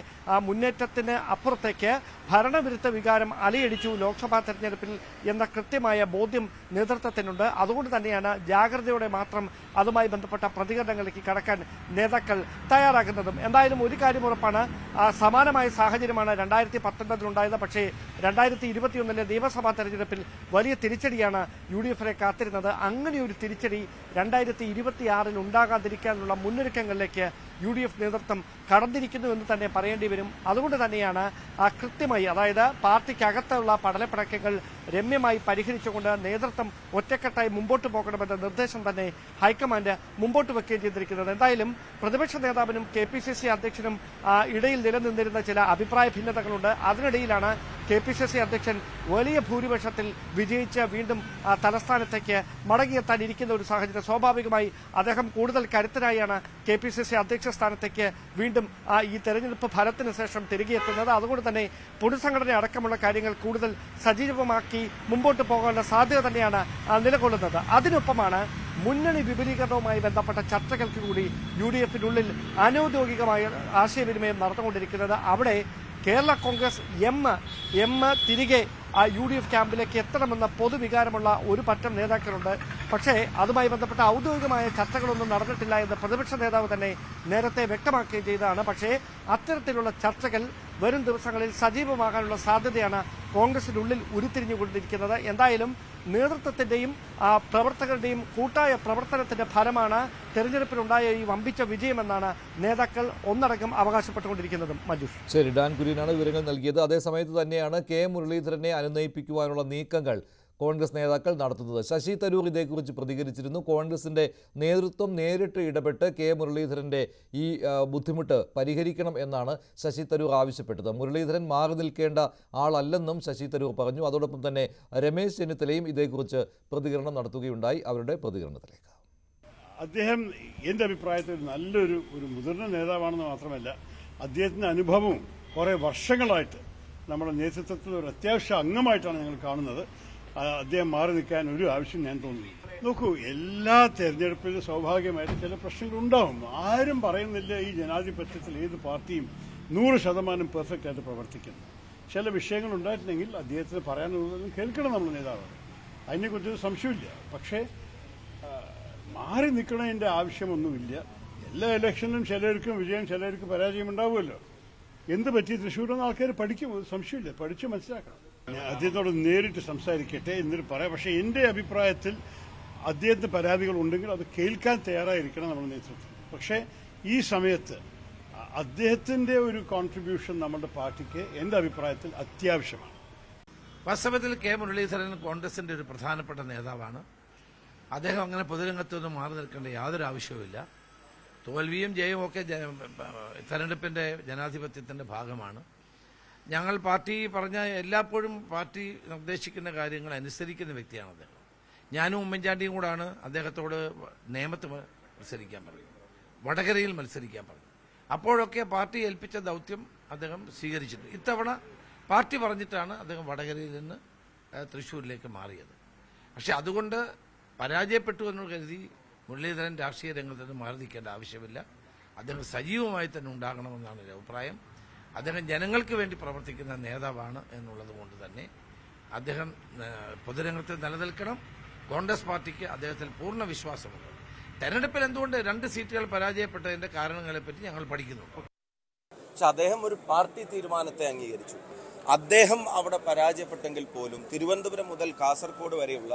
മുന്നേറ്റത്തിന് അപ്പുറത്തേക്ക് ഭരണവിരുദ്ധ വികാരം അലയടിച്ചു ലോക്സഭാ തെരഞ്ഞെടുപ്പിൽ എന്ന കൃത്യമായ ബോധ്യം നേതൃത്വത്തിനുണ്ട് അതുകൊണ്ട് തന്നെയാണ് ജാഗ്രതയോടെ മാത്രം അതുമായി ബന്ധപ്പെട്ട പ്രതികരണങ്ങളിലേക്ക് കടക്കാൻ നേതാക്കൾ തയ്യാറാക്കുന്നതും എന്തായാലും ഒരു കാര്യം ഉറപ്പാണ് സമാനമായ സാഹചര്യമാണ് രണ്ടായിരത്തി പത്തൊൻപതിലുണ്ടായത് പക്ഷേ രണ്ടായിരത്തി ഇരുപത്തിയൊന്നിലെ നിയമസഭാ തെരഞ്ഞെടുപ്പിൽ വലിയ തിരിച്ചടിയാണ് യു ഡി എഫിനെ കാത്തിരുന്നത് അങ്ങനെ ഒരു തിരിച്ചടി രണ്ടായിരത്തി ഇരുപത്തിയാറിൽ ഉണ്ടാകാതിരിക്കാനുള്ള മുന്നൊരുക്കങ്ങളിലേക്ക് യു ഡി എഫ് നേതൃത്വം കടന്നിരിക്കുന്നു എന്ന് തന്നെ പറയേണ്ടി വരും അതുകൊണ്ട് തന്നെയാണ് കൃത്യമായി അതായത് പാർട്ടിക്കകത്തുള്ള പടലപ്പടക്കങ്ങൾ രമ്യമായി പരിഹരിച്ചുകൊണ്ട് നേതൃത്വം ഒറ്റക്കെട്ടായി മുമ്പോട്ട് പോകണമെന്ന നിർദ്ദേശം തന്നെ ഹൈക്കമാൻഡ് മുമ്പോട്ട് വെക്കുകയും ചെയ്തിരിക്കുന്നത് എന്തായാലും പ്രതിപക്ഷ നേതാവിനും കെ പി സി സി അധ്യക്ഷനും ഇടയിൽ നിലനിന്നിരുന്ന ചില അഭിപ്രായ ഭിന്നതകളുണ്ട് അതിനിടയിലാണ് കെ പി സി സി അധ്യക്ഷൻ വലിയ ഭൂരിപക്ഷത്തിൽ വിജയിച്ച് വീണ്ടും തലസ്ഥാനത്തേക്ക് മടങ്ങിയെത്താൻ ഇരിക്കുന്ന ഒരു സാഹചര്യം സ്വാഭാവികമായി അദ്ദേഹം കൂടുതൽ കരുത്തരായാണ് കെ പി സി സി അധ്യക്ഷ സ്ഥാനത്തേക്ക് വീണ്ടും ഈ തെരഞ്ഞെടുപ്പ് ഫലത്തിന് ശേഷം തിരികെയെത്തുന്നത് അതുകൊണ്ട് തന്നെ പുനഃസംഘടന അടക്കമുള്ള കാര്യങ്ങൾ കൂടുതൽ സജീവമാക്കി മുമ്പോട്ട് പോകാനുള്ള സാധ്യത തന്നെയാണ് നിലകൊള്ളുന്നത് അതിനൊപ്പമാണ് മുന്നണി വിപുലീകരണവുമായി ബന്ധപ്പെട്ട ചർച്ചകൾക്ക് കൂടി യു ഡി എഫിനുള്ളിൽ അനൌദ്യോഗികമായ ആശയവിനിമയം നടന്നുകൊണ്ടിരിക്കുന്നത് അവിടെ ಕೇರಳ ಕಾಂಗ್ರೆಸ್ ಎಂ ಎಂ ತಿರುಗೇ യു ഡി എഫ് ക്യാമ്പിലേക്ക് എത്തണമെന്ന പൊതുവികാരമുള്ള ഒരു പറ്റം നേതാക്കളുണ്ട് പക്ഷേ അതുമായി ബന്ധപ്പെട്ട ഔദ്യോഗികമായ ചർച്ചകളൊന്നും നടന്നിട്ടില്ല എന്ന് പ്രതിപക്ഷ നേതാവ് തന്നെ നേരത്തെ വ്യക്തമാക്കുകയും ചെയ്തതാണ് പക്ഷേ അത്തരത്തിലുള്ള ചർച്ചകൾ വരും ദിവസങ്ങളിൽ സജീവമാകാനുള്ള സാധ്യതയാണ് കോൺഗ്രസിനുള്ളിൽ ഉരുത്തിരിഞ്ഞുകൊണ്ടിരിക്കുന്നത് എന്തായാലും നേതൃത്വത്തിന്റെയും പ്രവർത്തകരുടെയും കൂട്ടായ പ്രവർത്തനത്തിന്റെ ഫലമാണ് തെരഞ്ഞെടുപ്പിലുണ്ടായ ഈ വമ്പിച്ച വിജയമെന്നാണ് നേതാക്കൾ ഒന്നടങ്കം അവകാശപ്പെട്ടുകൊണ്ടിരിക്കുന്നതും മജു ശരി ഡാൻ കുര്യനാണ് വിവരങ്ങൾ നൽകിയത് അതേസമയത്ത് തന്നെയാണ് കെ മുരളീധരനെ അനുനയിപ്പിക്കുവാനുള്ള നീക്കങ്ങൾ കോൺഗ്രസ് നേതാക്കൾ നടത്തുന്നത് ശശി തരൂർ ഇതേക്കുറിച്ച് പ്രതികരിച്ചിരുന്നു കോൺഗ്രസിൻ്റെ നേതൃത്വം നേരിട്ട് ഇടപെട്ട് കെ മുരളീധരൻ്റെ ഈ ബുദ്ധിമുട്ട് പരിഹരിക്കണം എന്നാണ് ശശി തരൂർ ആവശ്യപ്പെട്ടത് മുരളീധരൻ മാറി നിൽക്കേണ്ട ആളല്ലെന്നും ശശി തരൂർ പറഞ്ഞു അതോടൊപ്പം തന്നെ രമേശ് ചെന്നിത്തലയും ഇതേക്കുറിച്ച് പ്രതികരണം നടത്തുകയുണ്ടായി അവരുടെ പ്രതികരണത്തിലേക്ക് അദ്ദേഹം എൻ്റെ അഭിപ്രായത്തിൽ നല്ലൊരു ഒരു മുതിർന്ന നേതാവാണെന്ന് മാത്രമല്ല അദ്ദേഹത്തിൻ്റെ അനുഭവവും കുറേ വർഷങ്ങളായിട്ട് നമ്മുടെ നേതൃത്വത്തിൽ ഒരു അത്യാവശ്യ അംഗമായിട്ടാണ് ഞങ്ങൾ കാണുന്നത് അദ്ദേഹം മാറി നിൽക്കാൻ ഒരു ആവശ്യം ഞാൻ തോന്നുന്നു നോക്കൂ എല്ലാ തെരഞ്ഞെടുപ്പിലും സൗഭാഗ്യമായിട്ട് ചില പ്രശ്നങ്ങൾ ഉണ്ടാവും ആരും പറയുന്നില്ല ഈ ജനാധിപത്യത്തിൽ ഏത് പാർട്ടിയും നൂറ് ശതമാനം പെർഫെക്റ്റ് ആയിട്ട് പ്രവർത്തിക്കുന്നു ചില വിഷയങ്ങൾ ഉണ്ടായിട്ടുണ്ടെങ്കിൽ അദ്ദേഹത്തിന് പറയാനുള്ളതും കേൾക്കണം നമ്മൾ നേതാവ് അതിനെക്കുറിച്ച് സംശയമില്ല പക്ഷേ മാറി നിൽക്കണതിൻ്റെ ആവശ്യമൊന്നുമില്ല എല്ലാ ഇലക്ഷനിലും ചിലർക്കും വിജയം ചിലർക്ക് പരാജയം ഉണ്ടാവുമല്ലോ എന്ത് പറ്റി തൃശ്ശൂരെന്ന് ആൾക്കാർ പഠിക്കും സംശയമില്ല പഠിച്ച് മനസ്സിലാക്കണം ഞാൻ അദ്ദേഹത്തോട് നേരിട്ട് സംസാരിക്കട്ടെ എന്നിട്ട് പറയാം പക്ഷേ എൻ്റെ അഭിപ്രായത്തിൽ അദ്ദേഹത്തിന് പരാതികൾ ഉണ്ടെങ്കിൽ അത് കേൾക്കാൻ തയ്യാറായിരിക്കണം നമ്മുടെ നേതൃത്വം പക്ഷേ ഈ സമയത്ത് അദ്ദേഹത്തിന്റെ ഒരു കോൺട്രിബ്യൂഷൻ നമ്മുടെ പാർട്ടിക്ക് എന്റെ അഭിപ്രായത്തിൽ അത്യാവശ്യമാണ് വാസ്തവത്തിൽ കെ മുരളീധരൻ കോൺഗ്രസിന്റെ ഒരു പ്രധാനപ്പെട്ട നേതാവാണ് അദ്ദേഹം അങ്ങനെ പൊതുരംഗത്തുനിന്ന് മാറി നിൽക്കേണ്ട യാതൊരു ആവശ്യവുമില്ല തോൽവിയും ജയവും ഒക്കെ തെരഞ്ഞെടുപ്പിന്റെ ജനാധിപത്യത്തിന്റെ ഭാഗമാണ് ഞങ്ങൾ പാർട്ടി പറഞ്ഞ എല്ലാപ്പോഴും പാർട്ടി നിർദ്ദേശിക്കുന്ന കാര്യങ്ങൾ അനുസരിക്കുന്ന വ്യക്തിയാണ് അദ്ദേഹം ഞാനും ഉമ്മൻചാണ്ടിയും കൂടാണ് അദ്ദേഹത്തോട് നേമത്ത് മത്സരിക്കാൻ പറയുന്നത് വടകരയിൽ മത്സരിക്കാൻ പറഞ്ഞു അപ്പോഴൊക്കെ പാർട്ടി ഏൽപ്പിച്ച ദൗത്യം അദ്ദേഹം സ്വീകരിച്ചിട്ടുണ്ട് ഇത്തവണ പാർട്ടി പറഞ്ഞിട്ടാണ് അദ്ദേഹം വടകരയിൽ നിന്ന് തൃശ്ശൂരിലേക്ക് മാറിയത് പക്ഷെ അതുകൊണ്ട് പരാജയപ്പെട്ടു എന്ന് കരുതി മുരളീധരൻ രാഷ്ട്രീയ രംഗത്ത് നിന്ന് മാറി നിൽക്കേണ്ട ആവശ്യമില്ല അദ്ദേഹം സജീവമായി തന്നെ ഉണ്ടാകണമെന്നാണ് ഒരു അഭിപ്രായം അദ്ദേഹം ജനങ്ങൾക്ക് വേണ്ടി പ്രവർത്തിക്കുന്ന നേതാവാണ് എന്നുള്ളത് കൊണ്ട് തന്നെ അദ്ദേഹം പൊതുരംഗത്ത് നിലനിൽക്കണം കോൺഗ്രസ് പാർട്ടിക്ക് അദ്ദേഹത്തിൽ പൂർണ്ണ വിശ്വാസമുണ്ട് തെരഞ്ഞെടുപ്പിൽ എന്തുകൊണ്ട് രണ്ട് സീറ്റുകൾ പരാജയപ്പെട്ടതിന്റെ കാരണങ്ങളെപ്പറ്റി ഞങ്ങൾ പഠിക്കുന്നുണ്ട് പക്ഷെ അദ്ദേഹം ഒരു പാർട്ടി തീരുമാനത്തെ അംഗീകരിച്ചു അദ്ദേഹം അവിടെ പരാജയപ്പെട്ടെങ്കിൽ പോലും തിരുവനന്തപുരം മുതൽ കാസർഗോഡ് വരെയുള്ള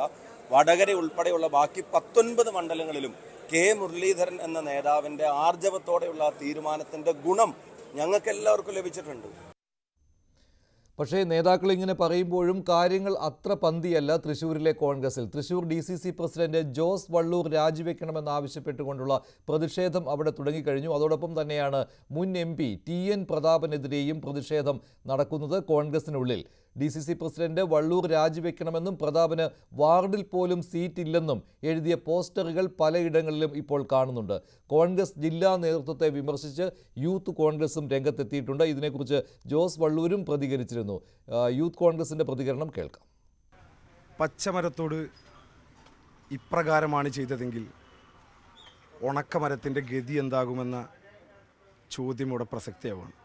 വടകര ഉൾപ്പെടെയുള്ള ബാക്കി പത്തൊൻപത് മണ്ഡലങ്ങളിലും കെ മുരളീധരൻ എന്ന നേതാവിന്റെ ആർജവത്തോടെയുള്ള തീരുമാനത്തിന്റെ ഗുണം എല്ലാവർക്കും ലഭിച്ചിട്ടുണ്ട് പക്ഷേ നേതാക്കൾ ഇങ്ങനെ പറയുമ്പോഴും കാര്യങ്ങൾ അത്ര പന്തിയല്ല തൃശ്ശൂരിലെ കോൺഗ്രസിൽ Thrissur D C C president Jose Vallur രാജിവെക്കണമെന്നാവശ്യപ്പെട്ടുകൊണ്ടുള്ള പ്രതിഷേധം അവിടെ തുടങ്ങിക്കഴിഞ്ഞു അതോടൊപ്പം തന്നെയാണ് മുൻ എം പി ടി എൻ പ്രതാപനെതിരെയും പ്രതിഷേധം നടക്കുന്നത് കോൺഗ്രസിനുള്ളിൽ D C C president Vallur രാജിവെക്കണമെന്നും പ്രതാപന് വാർഡിൽ പോലും സീറ്റില്ലെന്നും എഴുതിയ പോസ്റ്ററുകൾ പലയിടങ്ങളിലും ഇപ്പോൾ കാണുന്നുണ്ട് കോൺഗ്രസ് ജില്ലാ നേതൃത്വത്തെ വിമർശിച്ച് യൂത്ത് കോൺഗ്രസും രംഗത്തെത്തിയിട്ടുണ്ട് ഇതിനെക്കുറിച്ച് ജോസ് വള്ളൂരും പ്രതികരിച്ചിരുന്നു യൂത്ത് കോൺഗ്രസിന്റെ പ്രതികരണം കേൾക്കാം പച്ചമരത്തോട് ഇപ്രകാരമാണ് ചെയ്തതെങ്കിൽ ഉണക്കമരത്തിൻ്റെ ഗതി എന്താകുമെന്ന ചോദ്യം ഇവിടെ പ്രസക്തിയാവുകയാണ്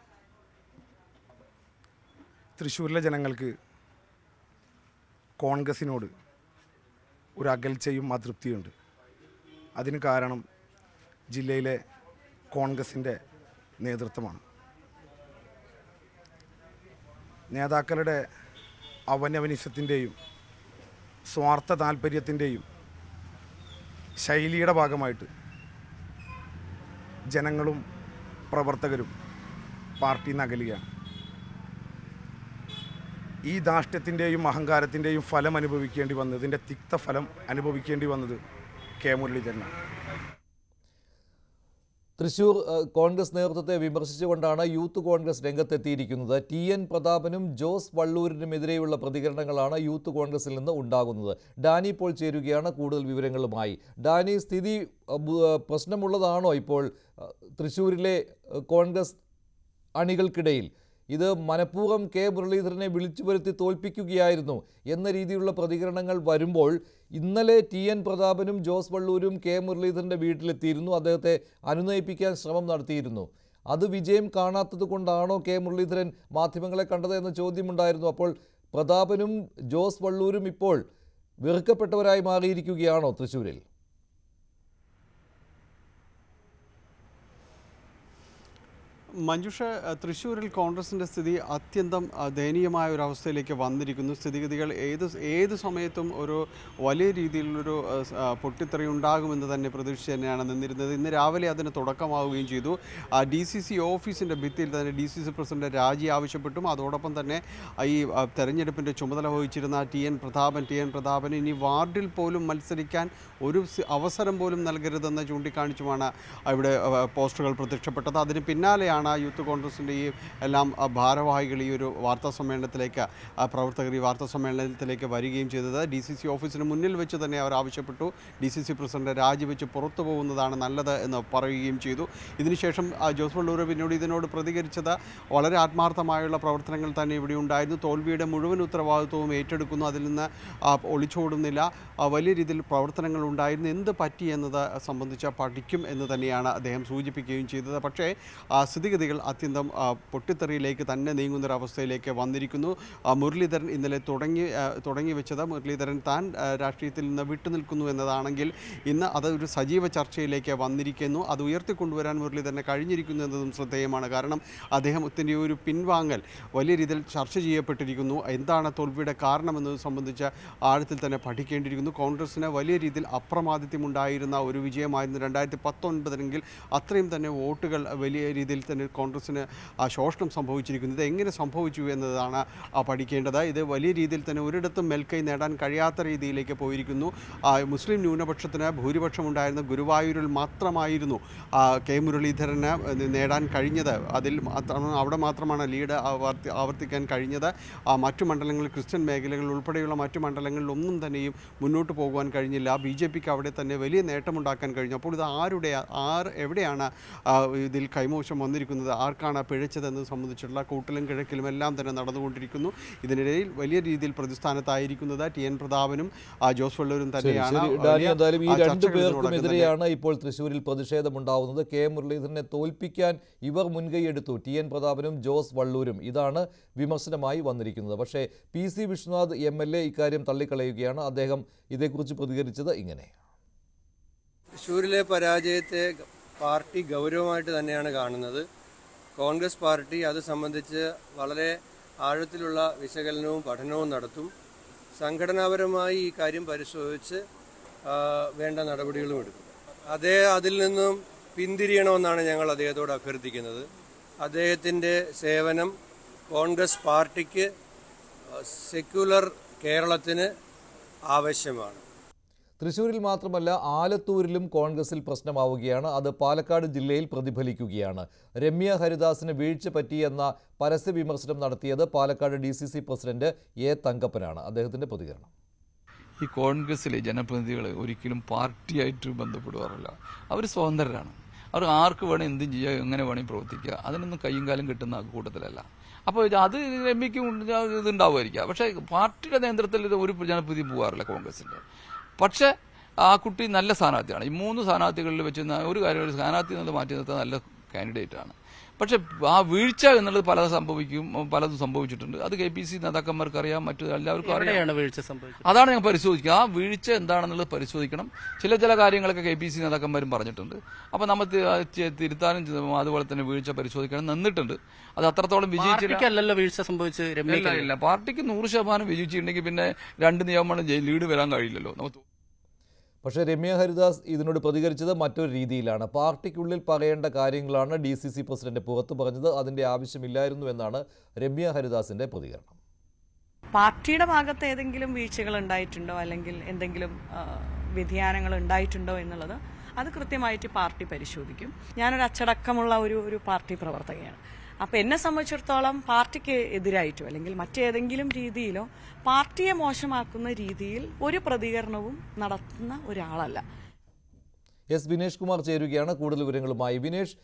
തൃശ്ശൂരിലെ ജനങ്ങൾക്ക് കോൺഗ്രസിനോട് ഒരു അകൽച്ചയും അതൃപ്തിയുണ്ട് അതിന് കാരണം ജില്ലയിലെ കോൺഗ്രസിൻ്റെ നേതൃത്വമാണ് നേതാക്കളുടെ അവനവനിസത്തിൻ്റെയും സ്വാർത്ഥ താല്പര്യത്തിൻ്റെയും ശൈലിയുടെ ഭാഗമായിട്ട് ജനങ്ങളും പ്രവർത്തകരും പാർട്ടിയിൽ നിന്ന് അകലുകയാണ് ഈ ധാഷ്ട്യത്തിൻ്റെയും അഹങ്കാരത്തിൻ്റെയും ഫലം അനുഭവിക്കേണ്ടി വന്നതിൻ്റെ തിക്തഫലം അനുഭവിക്കേണ്ടി വന്നത് കെ മുരളീധരനാണ് തൃശൂർ കോൺഗ്രസ് നേതൃത്വത്തെ വിമർശിച്ചുകൊണ്ടാണ് യൂത്ത് കോൺഗ്രസ് രംഗത്തെത്തിയിരിക്കുന്നത് ടി എൻ പ്രതാപനും ജോസ് വള്ളൂരിനുമെതിരെയുള്ള പ്രതികരണങ്ങളാണ് യൂത്ത് കോൺഗ്രസിൽ നിന്ന് ഉണ്ടാകുന്നത് ഡാനി ഇപ്പോൾ ചേരുകയാണ് കൂടുതൽ വിവരങ്ങളുമായി ഡാനി സ്ഥിതി പ്രശ്നമുള്ളതാണോ ഇപ്പോൾ തൃശ്ശൂരിലെ കോൺഗ്രസ് അണികൾക്കിടയിൽ ഇത് മനഃപൂർവ്വം കെ മുരളീധരനെ വിളിച്ചു വരുത്തി തോൽപ്പിക്കുകയായിരുന്നു എന്ന രീതിയിലുള്ള പ്രതികരണങ്ങൾ വരുമ്പോൾ ഇന്നലെ ടി എൻ പ്രതാപനും ജോസ് വള്ളൂരും കെ മുരളീധരൻ്റെ വീട്ടിലെത്തിയിരുന്നു അദ്ദേഹത്തെ അനുനയിപ്പിക്കാൻ ശ്രമം നടത്തിയിരുന്നു അത് വിജയം കാണാത്തത് കൊണ്ടാണോ കെ മുരളീധരൻ മാധ്യമങ്ങളെ കണ്ടത് എന്ന ചോദ്യമുണ്ടായിരുന്നു അപ്പോൾ പ്രതാപനും ജോസ് വള്ളൂരും ഇപ്പോൾ വെറുക്കപ്പെട്ടവരായി മാറിയിരിക്കുകയാണോ തൃശ്ശൂരിൽ മഞ്ജുഷ തൃശ്ശൂരിൽ കോൺഗ്രസിൻ്റെ സ്ഥിതി അത്യന്തം ദയനീയമായ ഒരു അവസ്ഥയിലേക്ക് വന്നിരിക്കുന്നു സ്ഥിതിഗതികൾ ഏത് ഏത് സമയത്തും ഒരു വലിയ രീതിയിലുള്ളൊരു പൊട്ടിത്തെറി ഉണ്ടാകുമെന്ന് തന്നെ പ്രതീക്ഷ തന്നെയാണ് നിന്നിരുന്നത് ഇന്ന് രാവിലെ അതിന് തുടക്കമാവുകയും ചെയ്തു ഡി സി സി ഓഫീസിൻ്റെ ഭിത്തിയിൽ തന്നെ ഡി സി സി പ്രസിഡന്റ് രാജി ആവശ്യപ്പെട്ടും അതോടൊപ്പം തന്നെ ഈ തെരഞ്ഞെടുപ്പിൻ്റെ ചുമതല വഹിച്ചിരുന്ന T N Prathapan T N Prathapan ഇനി വാർഡിൽ പോലും മത്സരിക്കാൻ ഒരു അവസരം പോലും നൽകരുതെന്ന് ചൂണ്ടിക്കാണിച്ചുമാണ് ഇവിടെ പോസ്റ്ററുകൾ പ്രത്യക്ഷപ്പെട്ടത് അതിന് പിന്നാലെയാണ് ആ യൂത്ത് കോൺഗ്രസിൻ്റെ ഈ എല്ലാം ഭാരവാഹികൾ ഈ ഒരു വാർത്താ സമ്മേളനത്തിലേക്ക് പ്രവർത്തകർ ഈ വാർത്താ സമ്മേളനത്തിലേക്ക് വരികയും ചെയ്തത് ഡി സി സി ഓഫീസിന് മുന്നിൽ വെച്ച് തന്നെ അവർ ആവശ്യപ്പെട്ടു ഡി സി സി പ്രസിഡന്റ് രാജിവെച്ച് പുറത്തു പോകുന്നതാണ് നല്ലത് എന്ന് പറയുകയും ചെയ്തു ഇതിനുശേഷം ജോസ് വള്ളൂർ പിന്നീട് ഇതിനോട് പ്രതികരിച്ചത് വളരെ ആത്മാർത്ഥമായുള്ള പ്രവർത്തനങ്ങൾ തന്നെ ഇവിടെ ഉണ്ടായിരുന്നു തോൽവിയുടെ മുഴുവൻ ഉത്തരവാദിത്വവും ഏറ്റെടുക്കുന്നു അതിൽ നിന്ന് ഒളിച്ചോടുന്നില്ല വലിയ രീതിയിൽ പ്രവർത്തനങ്ങൾ ഉണ്ടായിരുന്നു എന്ത് പറ്റി എന്നത് സംബന്ധിച്ച പഠിക്കും എന്ന് തന്നെയാണ് അദ്ദേഹം സൂചിപ്പിക്കുകയും ചെയ്തത് പക്ഷേ സ്ഥിതി സ്ഥിതിഗതികൾ അത്യന്തം പൊട്ടിത്തെറിയിലേക്ക് തന്നെ നീങ്ങുന്നൊരവസ്ഥയിലേക്ക് വന്നിരിക്കുന്നു മുരളീധരൻ ഇന്നലെ തുടങ്ങി തുടങ്ങി വെച്ചത് മുരളീധരൻ താൻ രാഷ്ട്രീയത്തിൽ നിന്ന് വിട്ടുനിൽക്കുന്നു എന്നതാണെങ്കിൽ ഇന്ന് അത് ഒരു സജീവ ചർച്ചയിലേക്ക് വന്നിരിക്കുന്നു അത് ഉയർത്തിക്കൊണ്ടുവരാൻ മുരളീധരനെ കഴിഞ്ഞിരിക്കുന്നു എന്നതും ശ്രദ്ധേയമാണ് കാരണം അദ്ദേഹത്തിൻ്റെ ഒരു പിൻവാങ്ങൽ വലിയ രീതിയിൽ ചർച്ച ചെയ്യപ്പെട്ടിരിക്കുന്നു എന്താണ് തോൽവിയുടെ എന്നത് സംബന്ധിച്ച് ആഴത്തിൽ തന്നെ പഠിക്കേണ്ടിയിരിക്കുന്നു കോൺഗ്രസ്സിന് വലിയ രീതിയിൽ അപ്രമാദിത്യമുണ്ടായിരുന്ന ഒരു വിജയമായിരുന്നു രണ്ടായിരത്തി പത്തൊൻപതിനെങ്കിൽ അത്രയും തന്നെ വോട്ടുകൾ വലിയ രീതിയിൽ തന്നെ ഗവൺമെൻറ് കോൺഗ്രസ്സിന് ആ ശോഷണം സംഭവിച്ചിരിക്കുന്നത് എങ്ങനെ സംഭവിച്ചു എന്നതാണ് പഠിക്കേണ്ടത് ഇത് വലിയ രീതിയിൽ തന്നെ ഒരിടത്തും മെൽക്കൈ നേടാൻ കഴിയാത്ത രീതിയിലേക്ക് പോയിരിക്കുന്നു മുസ്ലിം ന്യൂനപക്ഷത്തിന് ഭൂരിപക്ഷം ഉണ്ടായിരുന്ന ഗുരുവായൂരിൽ മാത്രമായിരുന്നു കെ മുരളീധരന് നേടാൻ കഴിഞ്ഞത് അതിൽ അവിടെ മാത്രമാണ് ലീഡ് ആവർത്തിക്കാൻ കഴിഞ്ഞത് മറ്റു മണ്ഡലങ്ങളിൽ ക്രിസ്ത്യൻ മേഖലകൾ ഉൾപ്പെടെയുള്ള മറ്റു മണ്ഡലങ്ങളിൽ ഒന്നും തന്നെയും മുന്നോട്ട് പോകുവാൻ കഴിഞ്ഞില്ല ബി ജെ പിക്ക് അവിടെ തന്നെ വലിയ നേട്ടമുണ്ടാക്കാൻ കഴിഞ്ഞു അപ്പോൾ ഇത് ആരുടെ ആർ എവിടെയാണ് ഇതിൽ കൈമോശം വന്നിരിക്കുന്നത് കൊണ്ടിരിക്കുന്നത് ആർക്കാണ് പിഴച്ചതെന്ന് സംബന്ധിച്ചുള്ള കൂട്ടിലും കിഴക്കിലും എല്ലാം തന്നെ നടന്നുകൊണ്ടിരിക്കുന്നു ഇതിനിടയിൽ വലിയ രീതിയിൽ പ്രതിസ്ഥാനത്തായിരിക്കുന്നത് ടി എൻ പ്രതാപനും ജോസ് വള്ളൂരും തന്നെയാണ് ഈ ഇപ്പോൾ തൃശ്ശൂരിൽ പ്രതിഷേധമുണ്ടാവുന്നത് കെ മുരളീധരനെ തോൽപ്പിക്കാൻ ഇവർ മുൻകൈയെടുത്തു ടി എൻ പ്രതാപനും ജോസ് വള്ളൂരും ഇതാണ് വിമർശനമായി വന്നിരിക്കുന്നത് പക്ഷേ P C Vishwanath M L A ഇക്കാര്യം തള്ളിക്കളയുകയാണ് അദ്ദേഹം ഇതേക്കുറിച്ച് പ്രതികരിച്ചത് ഇങ്ങനെ തൃശ്ശൂരിലെ പരാജയത്തെ പാർട്ടി ഗൗരവമായിട്ട് തന്നെയാണ് കാണുന്നത് കോൺഗ്രസ് പാർട്ടി അത് സംബന്ധിച്ച് വളരെ ആഴത്തിലുള്ള വിശകലനവും പഠനവും നടത്തും സംഘടനാപരമായി ഈ കാര്യം പരിശോധിച്ച് വേണ്ട നടപടികളും എടുക്കും അദ്ദേഹം അതിൽ നിന്നും പിന്തിരിയണമെന്നാണ് ഞങ്ങൾ അദ്ദേഹത്തോട് അഭ്യർത്ഥിക്കുന്നത് അദ്ദേഹത്തിൻ്റെ സേവനം കോൺഗ്രസ് പാർട്ടിക്ക് സെക്യുലർ കേരളത്തിന് ആവശ്യമാണ് തൃശൂരിൽ മാത്രമല്ല ആലത്തൂരിലും കോൺഗ്രസിൽ പ്രശ്നമാവുകയാണ് അത് പാലക്കാട് ജില്ലയിൽ പ്രതിഫലിക്കുകയാണ് രമ്യ ഹരിദാസിന് വീഴ്ച പറ്റിയെന്ന പരസ്യ വിമർശനം നടത്തിയത് Palakkad D C C president A തങ്കപ്പനാണ് അദ്ദേഹത്തിന്റെ പ്രതികരണം ഈ കോൺഗ്രസിലെ ജനപ്രതിനിധികൾ ഒരിക്കലും പാർട്ടിയായിട്ട് ബന്ധപ്പെടുവാറില്ല അവർ സ്വതന്ത്രരാണ് അവർ ആർക്ക് വേണം എന്തും ചെയ്യുക എങ്ങനെ വേണമെങ്കിൽ പ്രവർത്തിക്കുക അതിനൊന്നും കയ്യും കാലം കിട്ടുന്ന കൂട്ടത്തിലല്ല അപ്പോൾ അത് രമ്യക്കും ഇതുണ്ടാവുമായിരിക്കാം പക്ഷേ പാർട്ടിയുടെ നേതൃത്വത്തിൽ ഒരു ജനപ്രതി പോകാറില്ല കോൺഗ്രസിൻ്റെ പക്ഷേ ആ കുട്ടി നല്ല സ്ഥാനാർത്ഥിയാണ് ഈ മൂന്ന് സ്ഥാനാർത്ഥികളിൽ വെച്ച് ഒരു കാര്യം ഒരു സ്ഥാനാർത്ഥി എന്നുള്ളത് മാറ്റി നിർത്താൻ നല്ല കാൻഡിഡേറ്റാണ് പക്ഷെ ആ വീഴ്ച എന്നുള്ളത് പല സംഭവിക്കും പലതും സംഭവിച്ചിട്ടുണ്ട് അത് കെ പി സി നേതാക്കന്മാർക്ക് അറിയാം മറ്റു എല്ലാവർക്കും അറിയാം വീഴ്ച അതാണ് ഞാൻ പരിശോധിക്കുക ആ വീഴ്ച എന്താണെന്നുള്ളത് പരിശോധിക്കണം ചില ചില കാര്യങ്ങളൊക്കെ കെ പി സി നേതാക്കന്മാരും പറഞ്ഞിട്ടുണ്ട് അപ്പൊ നമ്മൾ തിരുത്താനും അതുപോലെ തന്നെ വീഴ്ച പരിശോധിക്കണം നിന്നിട്ടുണ്ട് അത് അത്രത്തോളം വിജയിച്ചില്ലല്ലോ വീഴ്ച സംഭവിച്ച് ഇല്ല പാർട്ടിക്ക് നൂറ് ശതമാനം വിജയിച്ചിട്ടുണ്ടെങ്കിൽ പിന്നെ രണ്ട് നിയമമാണ് ലീഡ് വരാൻ കഴിയില്ലല്ലോ നമുക്ക് പക്ഷേ രമ്യ ഹരിദാസ് ഇതിനോട് പ്രതികരിച്ചത് മറ്റൊരു രീതിയിലാണ് പാർട്ടിക്കുള്ളിൽ പറയേണ്ട കാര്യങ്ങളാണ് ഡി സി സി പ്രസിഡന്റ് പുറത്തു പറഞ്ഞത് അതിന്റെ ആവശ്യമില്ലായിരുന്നു എന്നാണ് രമ്യ ഹരിദാസിന്റെ പ്രതികരണം പാർട്ടിയുടെ ഭാഗത്ത് ഏതെങ്കിലും വീഴ്ചകൾ ഉണ്ടായിട്ടുണ്ടോ അല്ലെങ്കിൽ എന്തെങ്കിലും വ്യതിയാനങ്ങൾ ഉണ്ടായിട്ടുണ്ടോ എന്നുള്ളത് അത് കൃത്യമായിട്ട് പാർട്ടി പരിശോധിക്കും ഞാനൊരു അച്ചടക്കമുള്ള ഒരു ഒരു പാർട്ടി പ്രവർത്തകയാണ് അപ്പൊ എന്നെ സംബന്ധിച്ചിടത്തോളം പാർട്ടിക്ക് എതിരായിട്ടോ അല്ലെങ്കിൽ മറ്റേതെങ്കിലും രീതിയിലോ പാർട്ടിയെ മോശമാക്കുന്ന രീതിയിൽ ഒരു പ്രതികരണവും നടത്തുന്ന ഒരാളല്ല എസ് വിനേഷ് കുമാർ ചേരുകയാണ് കൂടുതൽ വിവരങ്ങളുമായി വിനേഷ്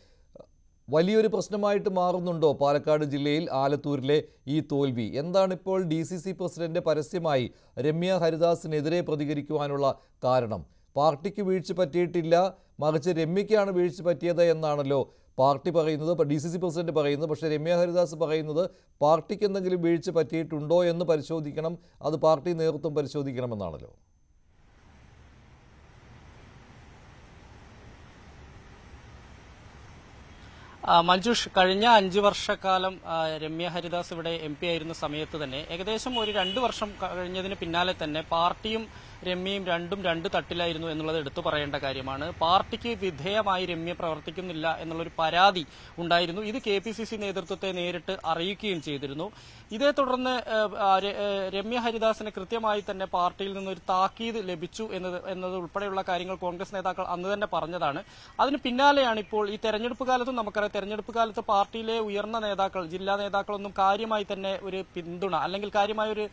വലിയൊരു പ്രശ്നമായിട്ട് മാറുന്നുണ്ടോ പാലക്കാട് ജില്ലയിൽ ആലത്തൂരിലെ ഈ തോൽവി എന്താണ് ഇപ്പോൾ ഡി സി സി പ്രസിഡന്റ് പരസ്യമായി രമ്യ ഹരിദാസിനെതിരെ പ്രതികരിക്കുവാനുള്ള കാരണം പാർട്ടിക്ക് വീഴ്ച പറ്റിയിട്ടില്ല മറിച്ച് രമ്യയ്ക്കാണ് വീഴ്ച പറ്റിയത് എന്നാണല്ലോ പാർട്ടി പറയുന്നത് ഡി സി സി പ്രസിഡന്റ് പറയുന്നത് പക്ഷേ രമ്യ ഹരിദാസ് പറയുന്നത് പാർട്ടിക്ക് എന്തെങ്കിലും വീഴ്ച പറ്റിയിട്ടുണ്ടോ എന്ന് പരിശോധിക്കണം അത് പാർട്ടി നേതൃത്വം പരിശോധിക്കണമെന്നാണല്ലോ മഞ്ജുഷ് കഴിഞ്ഞ അഞ്ച് വർഷക്കാലം രമ്യ ഹരിദാസ് ഇവിടെ എം പി ആയിരുന്ന സമയത്ത് തന്നെ ഏകദേശം ഒരു രണ്ടു വർഷം കഴിഞ്ഞതിന് പിന്നാലെ തന്നെ പാർട്ടിയും രമ്യയും രണ്ടും രണ്ട് തട്ടിലായിരുന്നു എന്നുള്ളത് എടുത്തു പറയേണ്ട കാര്യമാണ് പാർട്ടിക്ക് വിധേയമായി രമ്യ പ്രവർത്തിക്കുന്നില്ല എന്നുള്ളൊരു പരാതി ഉണ്ടായിരുന്നു ഇത് കെ പി സി സി നേതൃത്വത്തെ നേരിട്ട് അറിയിക്കുകയും ചെയ്തിരുന്നു ഇതേ തുടർന്ന് രമ്യ ഹരിദാസിന് കൃത്യമായി തന്നെ പാർട്ടിയിൽ നിന്ന് ഒരു താക്കീത് ലഭിച്ചു എന്നത് എന്നതുൾപ്പെടെയുള്ള കാര്യങ്ങൾ കോൺഗ്രസ് നേതാക്കൾ അന്ന് തന്നെ പറഞ്ഞതാണ് അതിന് പിന്നാലെയാണ് ഇപ്പോൾ ഈ തെരഞ്ഞെടുപ്പ് കാലത്തും നമുക്കറിയാം തെരഞ്ഞെടുപ്പ് കാലത്ത് പാർട്ടിയിലെ ഉയർന്ന നേതാക്കൾ ജില്ലാ നേതാക്കളൊന്നും കാര്യമായി തന്നെ ഒരു പിന്തുണ അല്ലെങ്കിൽ കാര്യമായ ഒരു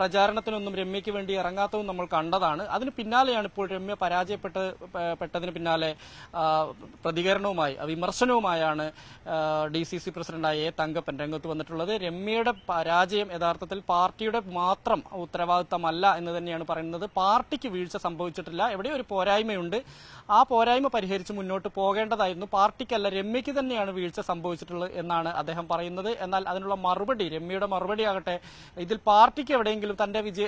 പ്രചാരണത്തിനൊന്നും രമ്യയ്ക്ക് വേണ്ടി ഇറങ്ങാത്തതും നമ്മൾ കണ്ടു കണ്ടതാണ് അതിന് പിന്നാലെയാണ് ഇപ്പോൾ രമ്യ പരാജയപ്പെട്ട് പെട്ടതിന് പിന്നാലെ പ്രതികരണവുമായി വിമർശനവുമായാണ് ഡി സി സി പ്രസിഡന്റായ എ തങ്കപ്പൻ രംഗത്ത് വന്നിട്ടുള്ളത് രമ്യയുടെ പരാജയം യഥാർത്ഥത്തിൽ പാർട്ടിയുടെ മാത്രം ഉത്തരവാദിത്തമല്ല എന്ന് തന്നെയാണ് പറയുന്നത് പാർട്ടിക്ക് വീഴ്ച സംഭവിച്ചിട്ടില്ല എവിടെ ഒരു പോരായ്മയുണ്ട് ആ പോരായ്മ പരിഹരിച്ച് മുന്നോട്ട് പോകേണ്ടതായിരുന്നു പാർട്ടിക്കല്ല രമ്യയ്ക്ക് തന്നെയാണ് വീഴ്ച സംഭവിച്ചിട്ടുള്ളത് എന്നാണ് അദ്ദേഹം പറയുന്നത് എന്നാൽ അതിനുള്ള മറുപടി രമ്യയുടെ മറുപടി ആകട്ടെ ഇതിൽ പാർട്ടിക്ക് എവിടെയെങ്കിലും തന്റെ വിജയ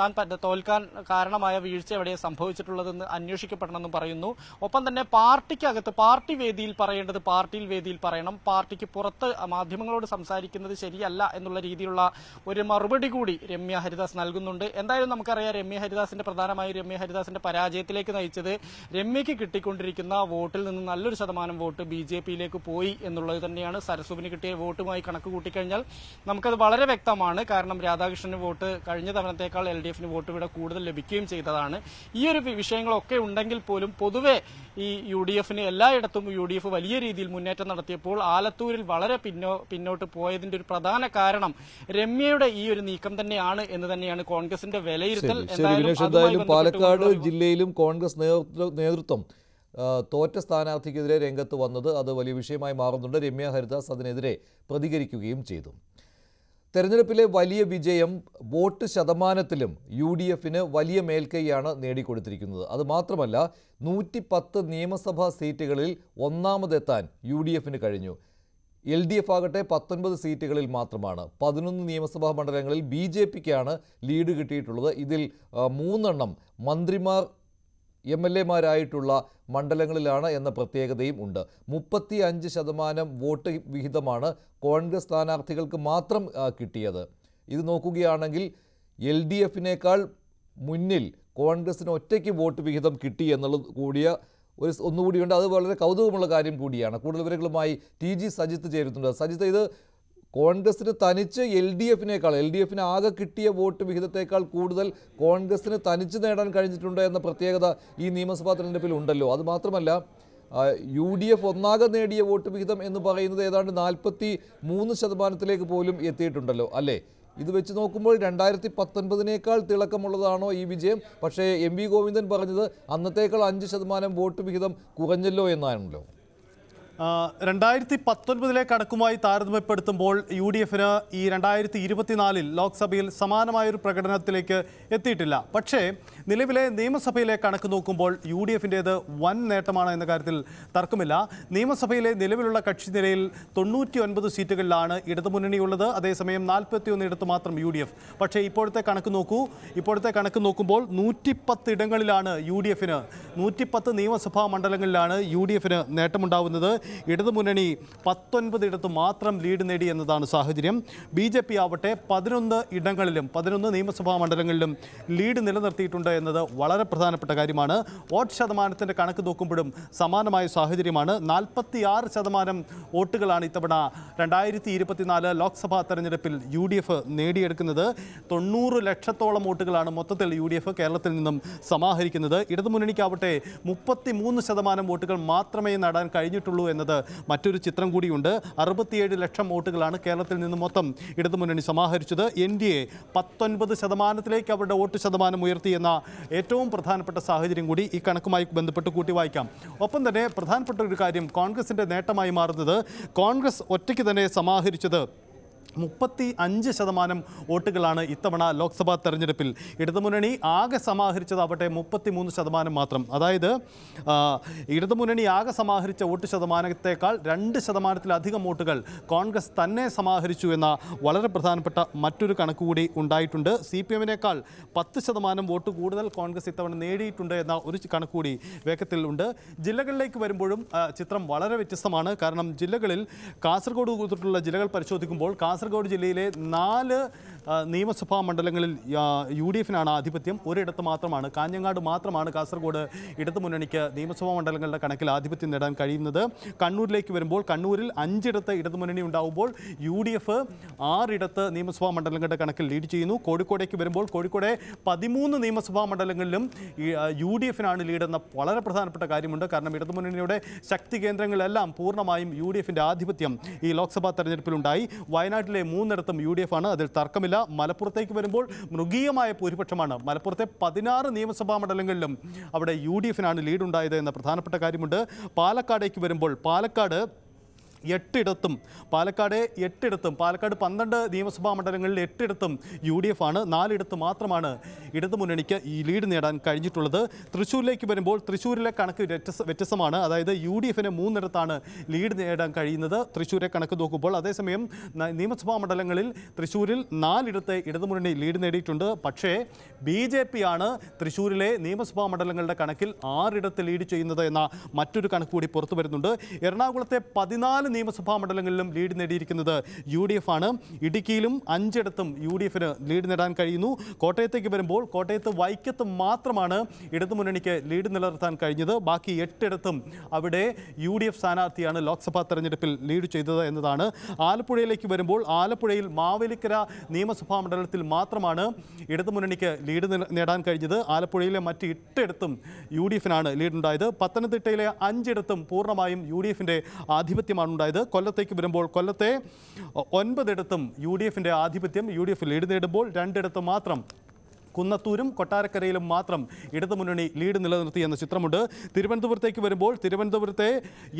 താൻ തോൽക്കാൻ കാരണമായ വീഴ്ച എവിടെ സംഭവിച്ചിട്ടുള്ളതെന്ന് അന്വേഷിക്കപ്പെടണമെന്നും പറയുന്നു ഒപ്പം തന്നെ പാർട്ടിക്കകത്ത് പാർട്ടി വേദിയിൽ പറയേണ്ടത് പാർട്ടിയിൽ വേദിയിൽ പറയണം പാർട്ടിക്ക് പുറത്ത് മാധ്യമങ്ങളോട് സംസാരിക്കുന്നത് ശരിയല്ല എന്നുള്ള രീതിയിലുള്ള ഒരു മറുപടി കൂടി രമ്യ ഹരിദാസ് നൽകുന്നുണ്ട് എന്തായാലും നമുക്കറിയാം രമ്യ ഹരിദാസിന്റെ പ്രധാനമായും രമ്യ ഹരിദാസിന്റെ പരാജയത്തിലേക്ക് നയിച്ചത് രമ്യയ്ക്ക് കിട്ടിക്കൊണ്ടിരിക്കുന്ന വോട്ടിൽ നിന്ന് നല്ലൊരു ശതമാനം വോട്ട് ബി ജെ പിയിലേക്ക് പോയി എന്നുള്ളത് തന്നെയാണ് സരസുവിന് കിട്ടിയ വോട്ടുമായി കണക്ക് കൂട്ടിക്കഴിഞ്ഞാൽ നമുക്കത് വളരെ വ്യക്തമാണ് കാരണം രാധാകൃഷ്ണന് വോട്ട് കഴിഞ്ഞ തവണത്തേക്കാൾ എൽ ഡി എഫിന് വോട്ട് ഇവിടെ കൂടുതൽ ലഭിക്കും അറിയിക്കുകയും ചെയ്തതാണ് ഈ ഒരു വിഷയങ്ങളൊക്കെ ഉണ്ടെങ്കിൽ പോലും പൊതുവെ ഈ യു ഡി എഫിന് എല്ലായിടത്തും യു ഡി എഫ് വലിയ രീതിയിൽ മുന്നേറ്റം നടത്തിയപ്പോൾ ആലത്തൂരിൽ വളരെ പിന്നോ പിന്നോട്ട് പോയതിന്റെ ഒരു പ്രധാന കാരണം രമ്യയുടെ ഈ ഒരു നീക്കം തന്നെയാണ് എന്ന് തന്നെയാണ് കോൺഗ്രസിന്റെ വിലയിരുത്തൽ പാലക്കാട് ജില്ലയിലും കോൺഗ്രസ് നേതൃത്വം തോറ്റ സ്ഥാനാർത്ഥിക്കെതിരെ രംഗത്ത് വന്നത് അത് വലിയ വിഷയമായി മാറുന്നുണ്ട് രമ്യ ഹരിദാസ് അതിനെതിരെ പ്രതികരിക്കുകയും ചെയ്തു തെരഞ്ഞെടുപ്പിലെ വലിയ വിജയം വോട്ട് ശതമാനത്തിലും യു ഡി എഫിന് വലിയ മേൽക്കൈയാണ് നേടിക്കൊടുത്തിരിക്കുന്നത് അതുമാത്രമല്ല നൂറ്റി പത്ത് നിയമസഭാ സീറ്റുകളിൽ ഒന്നാമതെത്താൻ യു ഡി എഫിന് കഴിഞ്ഞു എൽ ഡി എഫ് ആകട്ടെ പത്തൊൻപത് സീറ്റുകളിൽ മാത്രമാണ് പതിനൊന്ന് നിയമസഭാ മണ്ഡലങ്ങളിൽ ബി ജെ പിക്കാണ് ലീഡ് കിട്ടിയിട്ടുള്ളത് ഇതിൽ മൂന്നെണ്ണം മന്ത്രിമാർ എം എൽ എമാരായിട്ടുള്ള മണ്ഡലങ്ങളിലാണ് എന്ന പ്രത്യേകതയും ഉണ്ട് മുപ്പത്തി അഞ്ച് ശതമാനം വോട്ട് വിഹിതമാണ് കോൺഗ്രസ് സ്ഥാനാർത്ഥികൾക്ക് മാത്രം കിട്ടിയത് ഇത് നോക്കുകയാണെങ്കിൽ എൽ ഡി എഫിനേക്കാൾ മുന്നിൽ കോൺഗ്രസിന് ഒറ്റയ്ക്ക് വോട്ട് വിഹിതം കിട്ടി എന്നുള്ളത് കൂടിയ ഒരു ഒന്നുകൂടിയുണ്ട് അത് വളരെ കൗതുകമുള്ള കാര്യം കൂടിയാണ് കൂടുതൽ വിവരങ്ങളുമായി ടി ജി സജിത്ത് ചേരുന്നുണ്ട് സജിത്ത് ഇത് കോൺഗ്രസിന് തനിച്ച് എൽ ഡി എഫിനേക്കാൾ എൽ ഡി എഫിന് ആകെ കിട്ടിയ വോട്ട് വിഹിതത്തേക്കാൾ കൂടുതൽ കോൺഗ്രസിന് തനിച്ച് നേടാൻ കഴിഞ്ഞിട്ടുണ്ട് എന്ന പ്രത്യേകത ഈ നിയമസഭാ തെരഞ്ഞെടുപ്പിൽ ഉണ്ടല്ലോ അതുമാത്രമല്ല യു ഡി എഫ് ഒന്നാകെ നേടിയ വോട്ട് വിഹിതം എന്ന് പറയുന്നത് ഏതാണ്ട് നാൽപ്പത്തി മൂന്ന് ശതമാനത്തിലേക്ക് പോലും എത്തിയിട്ടുണ്ടല്ലോ അല്ലേ ഇത് വെച്ച് നോക്കുമ്പോൾ രണ്ടായിരത്തി പത്തൊൻപതിനേക്കാൾ തിളക്കമുള്ളതാണോ ഈ വിജയം പക്ഷേ എം വി ഗോവിന്ദൻ പറഞ്ഞത് അന്നത്തേക്കാൾ അഞ്ച് ശതമാനം വോട്ട് വിഹിതം കുറഞ്ഞല്ലോ എന്നാണല്ലോ രണ്ടായിരത്തി പത്തൊൻപതിലെ കണക്കുമായി താരതമ്യപ്പെടുത്തുമ്പോൾ യു ഡി എഫിന് ഈ രണ്ടായിരത്തി ഇരുപത്തിനാലിൽ ലോക്സഭയിൽ സമാനമായൊരു പ്രകടനത്തിലേക്ക് എത്തിയിട്ടില്ല പക്ഷേ നിലവിലെ നിയമസഭയിലെ കണക്ക് നോക്കുമ്പോൾ യു ഡി എഫിൻ്റേത് വൻ നേട്ടമാണ് എന്ന കാര്യത്തിൽ തർക്കമില്ല നിയമസഭയിലെ നിലവിലുള്ള കക്ഷി നിരയിൽ തൊണ്ണൂറ്റി ഒൻപത് സീറ്റുകളിലാണ് ഇടതുമുന്നണിയുള്ളത് അതേസമയം നാൽപ്പത്തിയൊന്ന് ഇടത്ത് മാത്രം യു ഡി എഫ് പക്ഷേ ഇപ്പോഴത്തെ കണക്ക് നോക്കൂ ഇപ്പോഴത്തെ കണക്ക് നോക്കുമ്പോൾ നൂറ്റിപ്പത്ത് ഇടങ്ങളിലാണ് യു ഡി എഫിന് നൂറ്റിപ്പത്ത് നിയമസഭാ മണ്ഡലങ്ങളിലാണ് യു ഡി എഫിന് നേട്ടമുണ്ടാവുന്നത് ഇടതുമുന്നണി പത്തൊൻപതിടത്ത് മാത്രം ലീഡ് നേടി എന്നതാണ് സാഹചര്യം ബി ജെ പി ആവട്ടെ പതിനൊന്ന് ഇടങ്ങളിലും പതിനൊന്ന് നിയമസഭാ മണ്ഡലങ്ങളിലും ലീഡ് നിലനിർത്തിയിട്ടുണ്ട് എന്നത് വളരെ പ്രധാനപ്പെട്ട കാര്യമാണ് വോട്ട് ശതമാനത്തിൻ്റെ കണക്ക് നോക്കുമ്പോഴും സമാനമായ സാഹചര്യമാണ് നാൽപ്പത്തിയാറ് ശതമാനം വോട്ടുകളാണ് ഇത്തവണ രണ്ടായിരത്തി ഇരുപത്തിനാല് ലോക്സഭാ തെരഞ്ഞെടുപ്പിൽ യു ഡി എഫ് നേടിയെടുക്കുന്നത് തൊണ്ണൂറ് ലക്ഷത്തോളം വോട്ടുകളാണ് മൊത്തത്തിൽ യു ഡി എഫ് കേരളത്തിൽ നിന്നും സമാഹരിക്കുന്നത് ഇടതുമുന്നണിക്കാവട്ടെ മുപ്പത്തി മൂന്ന് ശതമാനം വോട്ടുകൾ മാത്രമേ നേടാൻ കഴിഞ്ഞിട്ടുള്ളൂ എന്നത് മറ്റൊരു ചിത്രം കൂടിയുണ്ട് അറുപത്തിയേഴ് ലക്ഷം വോട്ടുകളാണ് കേരളത്തിൽ നിന്ന് മൊത്തം ഇടതുമുന്നണി സമാഹരിച്ചത് എൻ ഡി എ പത്തൊൻപത് ശതമാനത്തിലേക്ക് അവരുടെ വോട്ട് ശതമാനം ഉയർത്തിയെന്ന ഏറ്റവും പ്രധാനപ്പെട്ട സാഹചര്യം കൂടി ഈ കണക്കുമായി ബന്ധപ്പെട്ട് കൂട്ടി വായിക്കാം ഒപ്പം തന്നെ പ്രധാനപ്പെട്ട ഒരു കാര്യം കോൺഗ്രസിൻ്റെ നേട്ടമായി മാറുന്നത് കോൺഗ്രസ് ഒറ്റയ്ക്ക് തന്നെ സമാഹരിച്ചത് മുപ്പത്തി അഞ്ച് ശതമാനം വോട്ടുകളാണ് ഇത്തവണ ലോക്സഭാ തെരഞ്ഞെടുപ്പിൽ ഇടതുമുന്നണി ആകെ സമാഹരിച്ചതാവട്ടെ മുപ്പത്തി മൂന്ന് ശതമാനം മാത്രം അതായത് ഇടതുമുന്നണി ആകെ സമാഹരിച്ച വോട്ട് ശതമാനത്തേക്കാൾ രണ്ട് ശതമാനത്തിലധികം വോട്ടുകൾ കോൺഗ്രസ് തന്നെ സമാഹരിച്ചു എന്ന വളരെ പ്രധാനപ്പെട്ട മറ്റൊരു കണക്ക് കൂടി ഉണ്ടായിട്ടുണ്ട് സി പി എമ്മിനേക്കാൾ പത്ത് ശതമാനം വോട്ട് കൂടുതൽ കോൺഗ്രസ് ഇത്തവണ നേടിയിട്ടുണ്ട് എന്ന ഒരു കണക്ക് കൂടി വേഗത്തിൽ ഉണ്ട് ജില്ലകളിലേക്ക് വരുമ്പോഴും ചിത്രം വളരെ വ്യത്യസ്തമാണ് കാരണം ജില്ലകളിൽ കാസർഗോഡ് തൊട്ടുള്ള ജില്ലകൾ പരിശോധിക്കുമ്പോൾ കാസർ കാസർഗോഡ് ജില്ലയിലെ നാല് നിയമസഭാ മണ്ഡലങ്ങളിൽ യു ഡി എഫിനാണ് ആധിപത്യം ഒരിടത്ത് മാത്രമാണ് കാഞ്ഞങ്ങാട് മാത്രമാണ് കാസർഗോഡ് ഇടതു മുന്നണിക്ക് നിയമസഭാ മണ്ഡലങ്ങളുടെ കണക്കിൽ ആധിപത്യം നേടാൻ കഴിയുന്നത് കണ്ണൂരിലേക്ക് വരുമ്പോൾ കണ്ണൂരിൽ അഞ്ചിടത്ത് ഇടതു മുന്നണി ഉണ്ടാവുമ്പോൾ യു ഡി എഫ് ആറിടത്ത് നിയമസഭാ മണ്ഡലങ്ങളുടെ കണക്കിൽ ലീഡ് ചെയ്യുന്നു കോഴിക്കോടേക്ക് വരുമ്പോൾ കോഴിക്കോട് പതിമൂന്ന് നിയമസഭാ മണ്ഡലങ്ങളിലും യു ഡി എഫിനാണ് ലീഡെന്ന വളരെ പ്രധാനപ്പെട്ട കാര്യമുണ്ട് കാരണം ഇടതു മുന്നണിയുടെ ശക്തി കേന്ദ്രങ്ങളെല്ലാം പൂർണ്ണമായും യു ഡി എഫിൻ്റെ ആധിപത്യം ഈ ലോക്സഭാ തെരഞ്ഞെടുപ്പിലുണ്ടായി വയനാട്ടിൽ വയനാട്ടിലെ മൂന്നിടത്തും യു ഡി എഫ് ആണ് അതിൽ തർക്കമില്ല മലപ്പുറത്തേക്ക് വരുമ്പോൾ മൃഗീയമായ ഭൂരിപക്ഷമാണ് മലപ്പുറത്തെ പതിനാറ് നിയമസഭാ മണ്ഡലങ്ങളിലും അവിടെ യു ഡി എഫിനാണ് ലീഡുണ്ടായത് എന്ന പ്രധാനപ്പെട്ട കാര്യമുണ്ട് പാലക്കാടേക്ക് വരുമ്പോൾ പാലക്കാട് എട്ടിടത്തും പാലക്കാട് എട്ടിടത്തും പാലക്കാട് പന്ത്രണ്ട് നിയമസഭാ മണ്ഡലങ്ങളിൽ എട്ടിടത്തും യു ഡി എഫ് ആണ് നാലിടത്ത് മാത്രമാണ് ഇടതു മുന്നണിക്ക് ഈ ലീഡ് നേടാൻ കഴിഞ്ഞിട്ടുള്ളത് തൃശ്ശൂരിലേക്ക് വരുമ്പോൾ തൃശ്ശൂരിലെ കണക്ക് വ്യത്യസ്തമാണ് അതായത് യു ഡി എഫിന് മൂന്നിടത്താണ് ലീഡ് നേടാൻ കഴിയുന്നത് തൃശ്ശൂരെ കണക്ക് നോക്കുമ്പോൾ അതേസമയം നിയമസഭാ മണ്ഡലങ്ങളിൽ തൃശ്ശൂരിൽ നാലിടത്തെ ഇടതുമുന്നണി ലീഡ് നേടിയിട്ടുണ്ട് പക്ഷേ ബി ജെ ആണ് തൃശ്ശൂരിലെ നിയമസഭാ മണ്ഡലങ്ങളുടെ കണക്കിൽ ആറിടത്ത് ലീഡ് ചെയ്യുന്നത് എന്ന മറ്റൊരു കണക്ക് കൂടി പുറത്തു വരുന്നുണ്ട് എറണാകുളത്തെ പതിനാല് നിയമസഭാ മണ്ഡലങ്ങളിലും ലീഡ് നേടിയിരിക്കുന്നത് യു ഡി എഫ് ആണ് ഇടുക്കിയിലും അഞ്ചിടത്തും യു ഡി എഫിന് ലീഡ് നേടാൻ കഴിയുന്നു കോട്ടയത്തേക്ക് വരുമ്പോൾ കോട്ടയത്ത് വൈക്കത്ത് മാത്രമാണ് ഇടതുമുന്നണിക്ക് ലീഡ് നിലനിർത്താൻ കഴിഞ്ഞത് ബാക്കി എട്ടിടത്തും അവിടെ യു ഡി എഫ് സ്ഥാനാർത്ഥിയാണ് ലോക്സഭാ തെരഞ്ഞെടുപ്പിൽ ലീഡ് ചെയ്തത് എന്നതാണ് ആലപ്പുഴയിലേക്ക് വരുമ്പോൾ ആലപ്പുഴയിൽ മാവേലിക്കര നിയമസഭാ മണ്ഡലത്തിൽ മാത്രമാണ് ഇടതുമുന്നണിക്ക് ലീഡ് നേടാൻ കഴിഞ്ഞത് ആലപ്പുഴയിലെ മറ്റ് എട്ടിടത്തും യു ഡി എഫിനാണ് ലീഡുണ്ടായത് പത്തനംതിട്ടയിലെ അഞ്ചിടത്തും പൂർണ്ണമായും യു ഡി എഫിൻ്റെ ആധിപത്യമാണ് ഉണ്ടായത് കൊല്ലത്തേക്ക് വരുമ്പോൾ കൊല്ലത്തെ ഒൻപതിടത്തും യു ഡി എഫിൻ്റെ ആധിപത്യം യു ഡി എഫ് ലീഡ് നേടുമ്പോൾ രണ്ടിടത്ത് മാത്രം കുന്നത്തൂരും കൊട്ടാരക്കരയിലും മാത്രം ഇടതുമുന്നണി ലീഡ് നിലനിർത്തി എന്ന ചിത്രമുണ്ട് തിരുവനന്തപുരത്തേക്ക് വരുമ്പോൾ തിരുവനന്തപുരത്തെ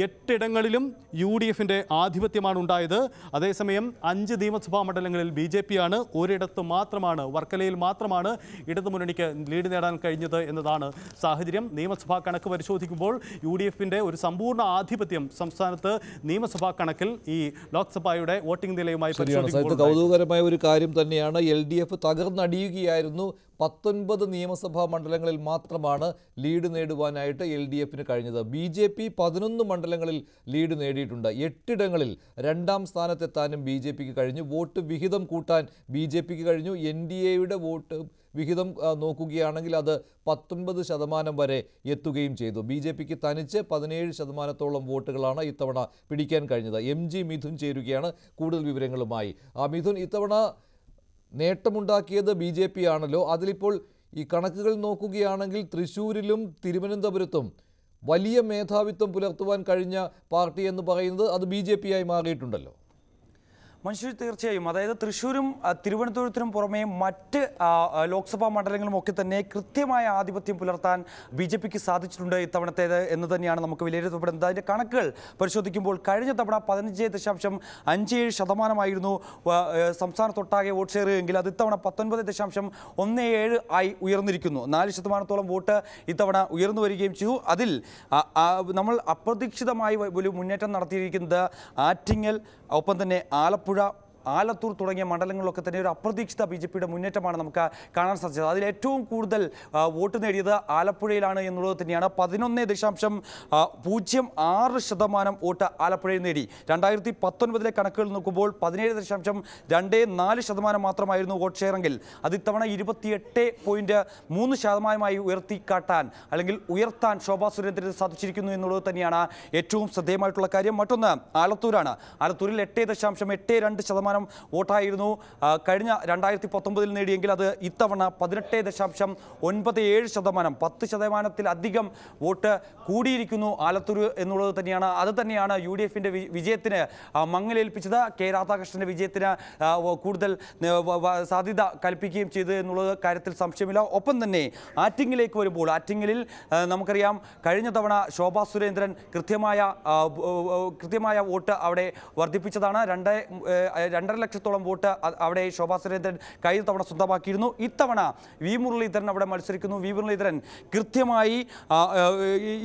എട്ടിടങ്ങളിലും യു ഡി എഫിൻ്റെ ആധിപത്യമാണ് ഉണ്ടായത് അതേസമയം അഞ്ച് നിയമസഭാ മണ്ഡലങ്ങളിൽ ബി ജെ ആണ് ഒരിടത്ത് മാത്രമാണ് വർക്കലയിൽ മാത്രമാണ് ഇടതുമുന്നണിക്ക് ലീഡ് നേടാൻ കഴിഞ്ഞത് എന്നതാണ് സാഹചര്യം നിയമസഭാ കണക്ക് പരിശോധിക്കുമ്പോൾ യു ഡി എഫിൻ്റെ ഒരു സമ്പൂർണ്ണ ആധിപത്യം സംസ്ഥാനത്ത് നിയമസഭാ കണക്കിൽ ഈ ലോക്സഭയുടെ വോട്ടിംഗ് നിലയുമായി പരിശോധിക്കുമ്പോൾ കൗതുകകരമായ ഒരു കാര്യം തന്നെയാണ് എൽ ഡി എഫ് തകർന്നടിയുകയായിരുന്നു പത്തൊൻപത് നിയമസഭാ മണ്ഡലങ്ങളിൽ മാത്രമാണ് ലീഡ് നേടുവാനായിട്ട് എൽ ഡി എഫിന് കഴിഞ്ഞത് ബി ജെ പി പതിനൊന്ന് മണ്ഡലങ്ങളിൽ ലീഡ് നേടിയിട്ടുണ്ട് എട്ടിടങ്ങളിൽ രണ്ടാം സ്ഥാനത്തെത്താനും ബി ജെ പിക്ക് കഴിഞ്ഞു വോട്ട് വിഹിതം കൂട്ടാൻ ബി ജെ പിക്ക് കഴിഞ്ഞു എൻ ഡി എയുടെ വോട്ട് വിഹിതം നോക്കുകയാണെങ്കിൽ അത് പത്തൊൻപത് ശതമാനം വരെ എത്തുകയും ചെയ്തു ബി ജെ പിക്ക് തനിച്ച് പതിനേഴ് ശതമാനത്തോളം വോട്ടുകളാണ് ഇത്തവണ പിടിക്കാൻ കഴിഞ്ഞത് എം ജി മിഥുൻ ചേരുകയാണ് കൂടുതൽ വിവരങ്ങളുമായി ആ മിഥുൻ ഇത്തവണ നേട്ടമുണ്ടാക്കിയത് ബി ജെ പി ആണല്ലോ അതിലിപ്പോൾ ഈ കണക്കുകൾ നോക്കുകയാണെങ്കിൽ തൃശ്ശൂരിലും തിരുവനന്തപുരത്തും വലിയ മേധാവിത്വം പുലർത്തുവാൻ കഴിഞ്ഞ പാർട്ടി എന്ന് പറയുന്നത് അത് ബി ആയി മാറിയിട്ടുണ്ടല്ലോ മനുഷ്യർ തീർച്ചയായും അതായത് തൃശ്ശൂരും തിരുവനന്തപുരത്തിനും പുറമെ മറ്റ് ലോക്സഭാ മണ്ഡലങ്ങളും ഒക്കെ തന്നെ കൃത്യമായ ആധിപത്യം പുലർത്താൻ ബി ജെ പിക്ക് സാധിച്ചിട്ടുണ്ട് ഇത്തവണത്തേത് എന്ന് തന്നെയാണ് നമുക്ക് വിലയിരുത്തപ്പെടുന്നത് അതിൻ്റെ കണക്കുകൾ പരിശോധിക്കുമ്പോൾ കഴിഞ്ഞ തവണ പതിനഞ്ച് ദശാംശം അഞ്ച് ഏഴ് ശതമാനമായിരുന്നു സംസ്ഥാനത്തൊട്ടാകെ വോട്ട് ഷെയർ എങ്കിൽ അത് ഇത്തവണ പത്തൊൻപത് ദശാംശം ഒന്ന് ഏഴ് ആയി ഉയർന്നിരിക്കുന്നു നാല് ശതമാനത്തോളം വോട്ട് ഇത്തവണ ഉയർന്നു വരികയും ചെയ്തു അതിൽ നമ്മൾ അപ്രതീക്ഷിതമായി ഒരു മുന്നേറ്റം നടത്തിയിരിക്കുന്നത് ആറ്റിങ്ങൽ ഒപ്പം തന്നെ ആലപ്പുഴ ആലത്തൂർ തുടങ്ങിയ മണ്ഡലങ്ങളിലൊക്കെ തന്നെ ഒരു അപ്രതീക്ഷിത ബി ജെ പിയുടെ മുന്നേറ്റമാണ് നമുക്ക് കാണാൻ സാധിച്ചത് അതിൽ ഏറ്റവും കൂടുതൽ വോട്ട് നേടിയത് ആലപ്പുഴയിലാണ് എന്നുള്ളത് തന്നെയാണ് പതിനൊന്ന് ദശാംശം പൂജ്യം ആറ് ശതമാനം വോട്ട് ആലപ്പുഴയിൽ നേടി രണ്ടായിരത്തി പത്തൊൻപതിലെ കണക്കുകൾ നോക്കുമ്പോൾ പതിനേഴ് ദശാംശം രണ്ട് നാല് ശതമാനം മാത്രമായിരുന്നു വോട്ട് ഷെയറെങ്കിൽ അത് ഇത്തവണ ഇരുപത്തിയെട്ട് പോയിന്റ് മൂന്ന് ശതമാനമായി ഉയർത്തിക്കാട്ടാൻ അല്ലെങ്കിൽ ഉയർത്താൻ ശോഭാ സുരേന്ദ്രന് സാധിച്ചിരിക്കുന്നു എന്നുള്ളത് തന്നെയാണ് ഏറ്റവും ശ്രദ്ധേയമായിട്ടുള്ള കാര്യം മറ്റൊന്ന് ആലത്തൂരാണ് ആലത്തൂരിൽ എട്ട് ദശാംശം എട്ട് രണ്ട് ശതമാനം ശതമാനം വോട്ടായിരുന്നു കഴിഞ്ഞ രണ്ടായിരത്തി പത്തൊമ്പതിൽ നേടിയെങ്കിൽ അത് ഇത്തവണ പതിനെട്ട് ദശാംശം ഒൻപത് ഏഴ് ശതമാനം പത്ത് അധികം വോട്ട് കൂടിയിരിക്കുന്നു ആലത്തൂർ എന്നുള്ളത് തന്നെയാണ് അത് തന്നെയാണ് യു ഡി എഫിൻ്റെ വിജയത്തിന് മങ്ങലേൽപ്പിച്ചത് കെ രാധാകൃഷ്ണൻ്റെ വിജയത്തിന് കൂടുതൽ സാധ്യത കൽപ്പിക്കുകയും ചെയ്തു എന്നുള്ളത് കാര്യത്തിൽ സംശയമില്ല ഒപ്പം തന്നെ ആറ്റിങ്ങിലേക്ക് വരുമ്പോൾ ആറ്റിങ്ങലിൽ നമുക്കറിയാം കഴിഞ്ഞ തവണ ശോഭാ സുരേന്ദ്രൻ കൃത്യമായ കൃത്യമായ വോട്ട് അവിടെ വർദ്ധിപ്പിച്ചതാണ് രണ്ട് രണ്ടര ലക്ഷത്തോളം വോട്ട് അവിടെ ശോഭാ സുരേന്ദ്രൻ കഴിഞ്ഞ തവണ സ്വന്തമാക്കിയിരുന്നു ഇത്തവണ വി മുരളീധരൻ അവിടെ മത്സരിക്കുന്നു വി മുരളീധരൻ കൃത്യമായി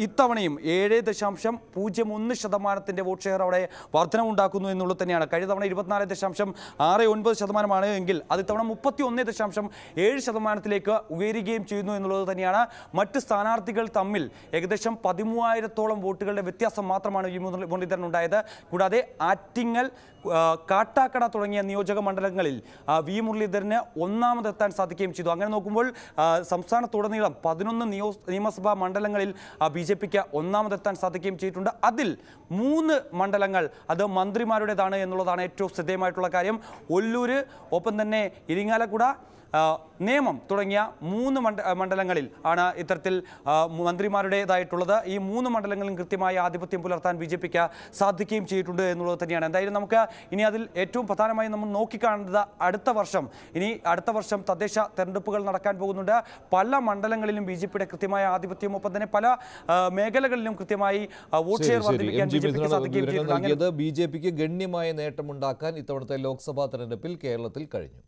ഇത്തവണയും ഏഴ് ദശാംശം പൂജ്യം ഒന്ന് ശതമാനത്തിൻ്റെ വോട്ട് ഷെയർ അവിടെ വർധനവുണ്ടാക്കുന്നു എന്നുള്ളത് തന്നെയാണ് കഴിഞ്ഞ തവണ ഇരുപത്തിനാല് ദശാംശം ആറ് ഒൻപത് ശതമാനമാണ് എങ്കിൽ അത് ഇത്തവണ മുപ്പത്തി ഒന്ന് ദശാംശം ഏഴ് ശതമാനത്തിലേക്ക് ഉയരുകയും ചെയ്യുന്നു എന്നുള്ളത് തന്നെയാണ് മറ്റ് സ്ഥാനാർത്ഥികൾ തമ്മിൽ ഏകദേശം പതിമൂവായിരത്തോളം വോട്ടുകളുടെ വ്യത്യാസം മാത്രമാണ് വി മുരളീധരൻ ഉണ്ടായത് കൂടാതെ ആറ്റിങ്ങൽ കാട്ടാക്കട തുടങ്ങിയ നിയോജക മണ്ഡലങ്ങളിൽ വി മുരളീധരന് ഒന്നാമതെത്താൻ സാധിക്കുകയും ചെയ്തു അങ്ങനെ നോക്കുമ്പോൾ സംസ്ഥാനത്തുടനീളം പതിനൊന്ന് നിയോ നിയമസഭാ മണ്ഡലങ്ങളിൽ ബി ജെ പിക്ക് ഒന്നാമതെത്താൻ സാധിക്കുകയും ചെയ്തിട്ടുണ്ട് അതിൽ മൂന്ന് മണ്ഡലങ്ങൾ അത് മന്ത്രിമാരുടേതാണ് എന്നുള്ളതാണ് ഏറ്റവും ശ്രദ്ധേയമായിട്ടുള്ള കാര്യം ഒല്ലൂർ ഒപ്പം തന്നെ ഇരിങ്ങാലക്കുട നിയമം തുടങ്ങിയ മൂന്ന് മണ്ഡലങ്ങളിൽ ആണ് ഇത്തരത്തിൽ മന്ത്രിമാരുടേതായിട്ടുള്ളത് ഈ മൂന്ന് മണ്ഡലങ്ങളിലും കൃത്യമായ ആധിപത്യം പുലർത്താൻ ബി ജെ പിക്ക് സാധിക്കുകയും ചെയ്തിട്ടുണ്ട് എന്നുള്ളത് തന്നെയാണ് എന്തായാലും നമുക്ക് ഇനി അതിൽ ഏറ്റവും പ്രധാനമായി നമ്മൾ നോക്കിക്കാണുന്നത് അടുത്ത വർഷം ഇനി അടുത്ത വർഷം തദ്ദേശ തെരഞ്ഞെടുപ്പുകൾ നടക്കാൻ പോകുന്നുണ്ട് പല മണ്ഡലങ്ങളിലും ബി ജെ പിയുടെ കൃത്യമായ ആധിപത്യം ഒപ്പം തന്നെ പല മേഖലകളിലും കൃത്യമായി വോട്ട് ഷെയർ വർദ്ധിപ്പിക്കാൻ സാധിക്കുകയും ചെയ്തിട്ടുണ്ട് ബി ജെ പിക്ക് ഗണ്യമായ നേട്ടമുണ്ടാക്കാൻ ഇത്തവണത്തെ ലോക്സഭാ തെരഞ്ഞെടുപ്പിൽ കേരളത്തിൽ കഴിഞ്ഞു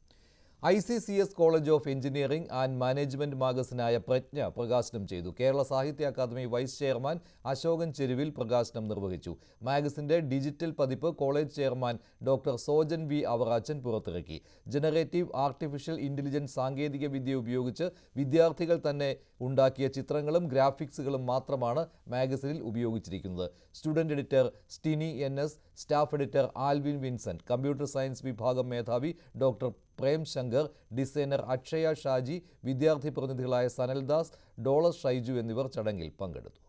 I C C S college of engineering and management മാഗസിനായ പ്രജ്ഞ പ്രകാശനം ചെയ്തു കേരള സാഹിത്യ അക്കാദമി വൈസ് ചെയർമാൻ അശോകൻ ചെരുവിൽ പ്രകാശനം നിർവഹിച്ചു മാഗസിന്റെ ഡിജിറ്റൽ പതിപ്പ് college chairman doctor Sojan V Avarachan പുറത്തിറക്കി ജനറേറ്റീവ് ആർട്ടിഫിഷ്യൽ ഇന്റലിജൻസ് സാങ്കേതിക വിദ്യ ഉപയോഗിച്ച് വിദ്യാർത്ഥികൾ തന്നെ ഉണ്ടാക്കിയ ചിത്രങ്ങളും ഗ്രാഫിക്സുകളും മാത്രമാണ് മാഗസിനിൽ ഉപയോഗിച്ചിരിക്കുന്നത് student editor Stini N S staff editor Alvin Vincent computer science വിഭാഗം മേധാവി ഡോക്ടർ പ്രേം ശങ്കർ ഡിസൈനർ അക്ഷയ ഷാജി വിദ്യാർത്ഥി പ്രതിനിധികളായ സനൽദാസ് ഡോളർ ഷൈജു എന്നിവർ ചടങ്ങിൽ പങ്കെടുത്തു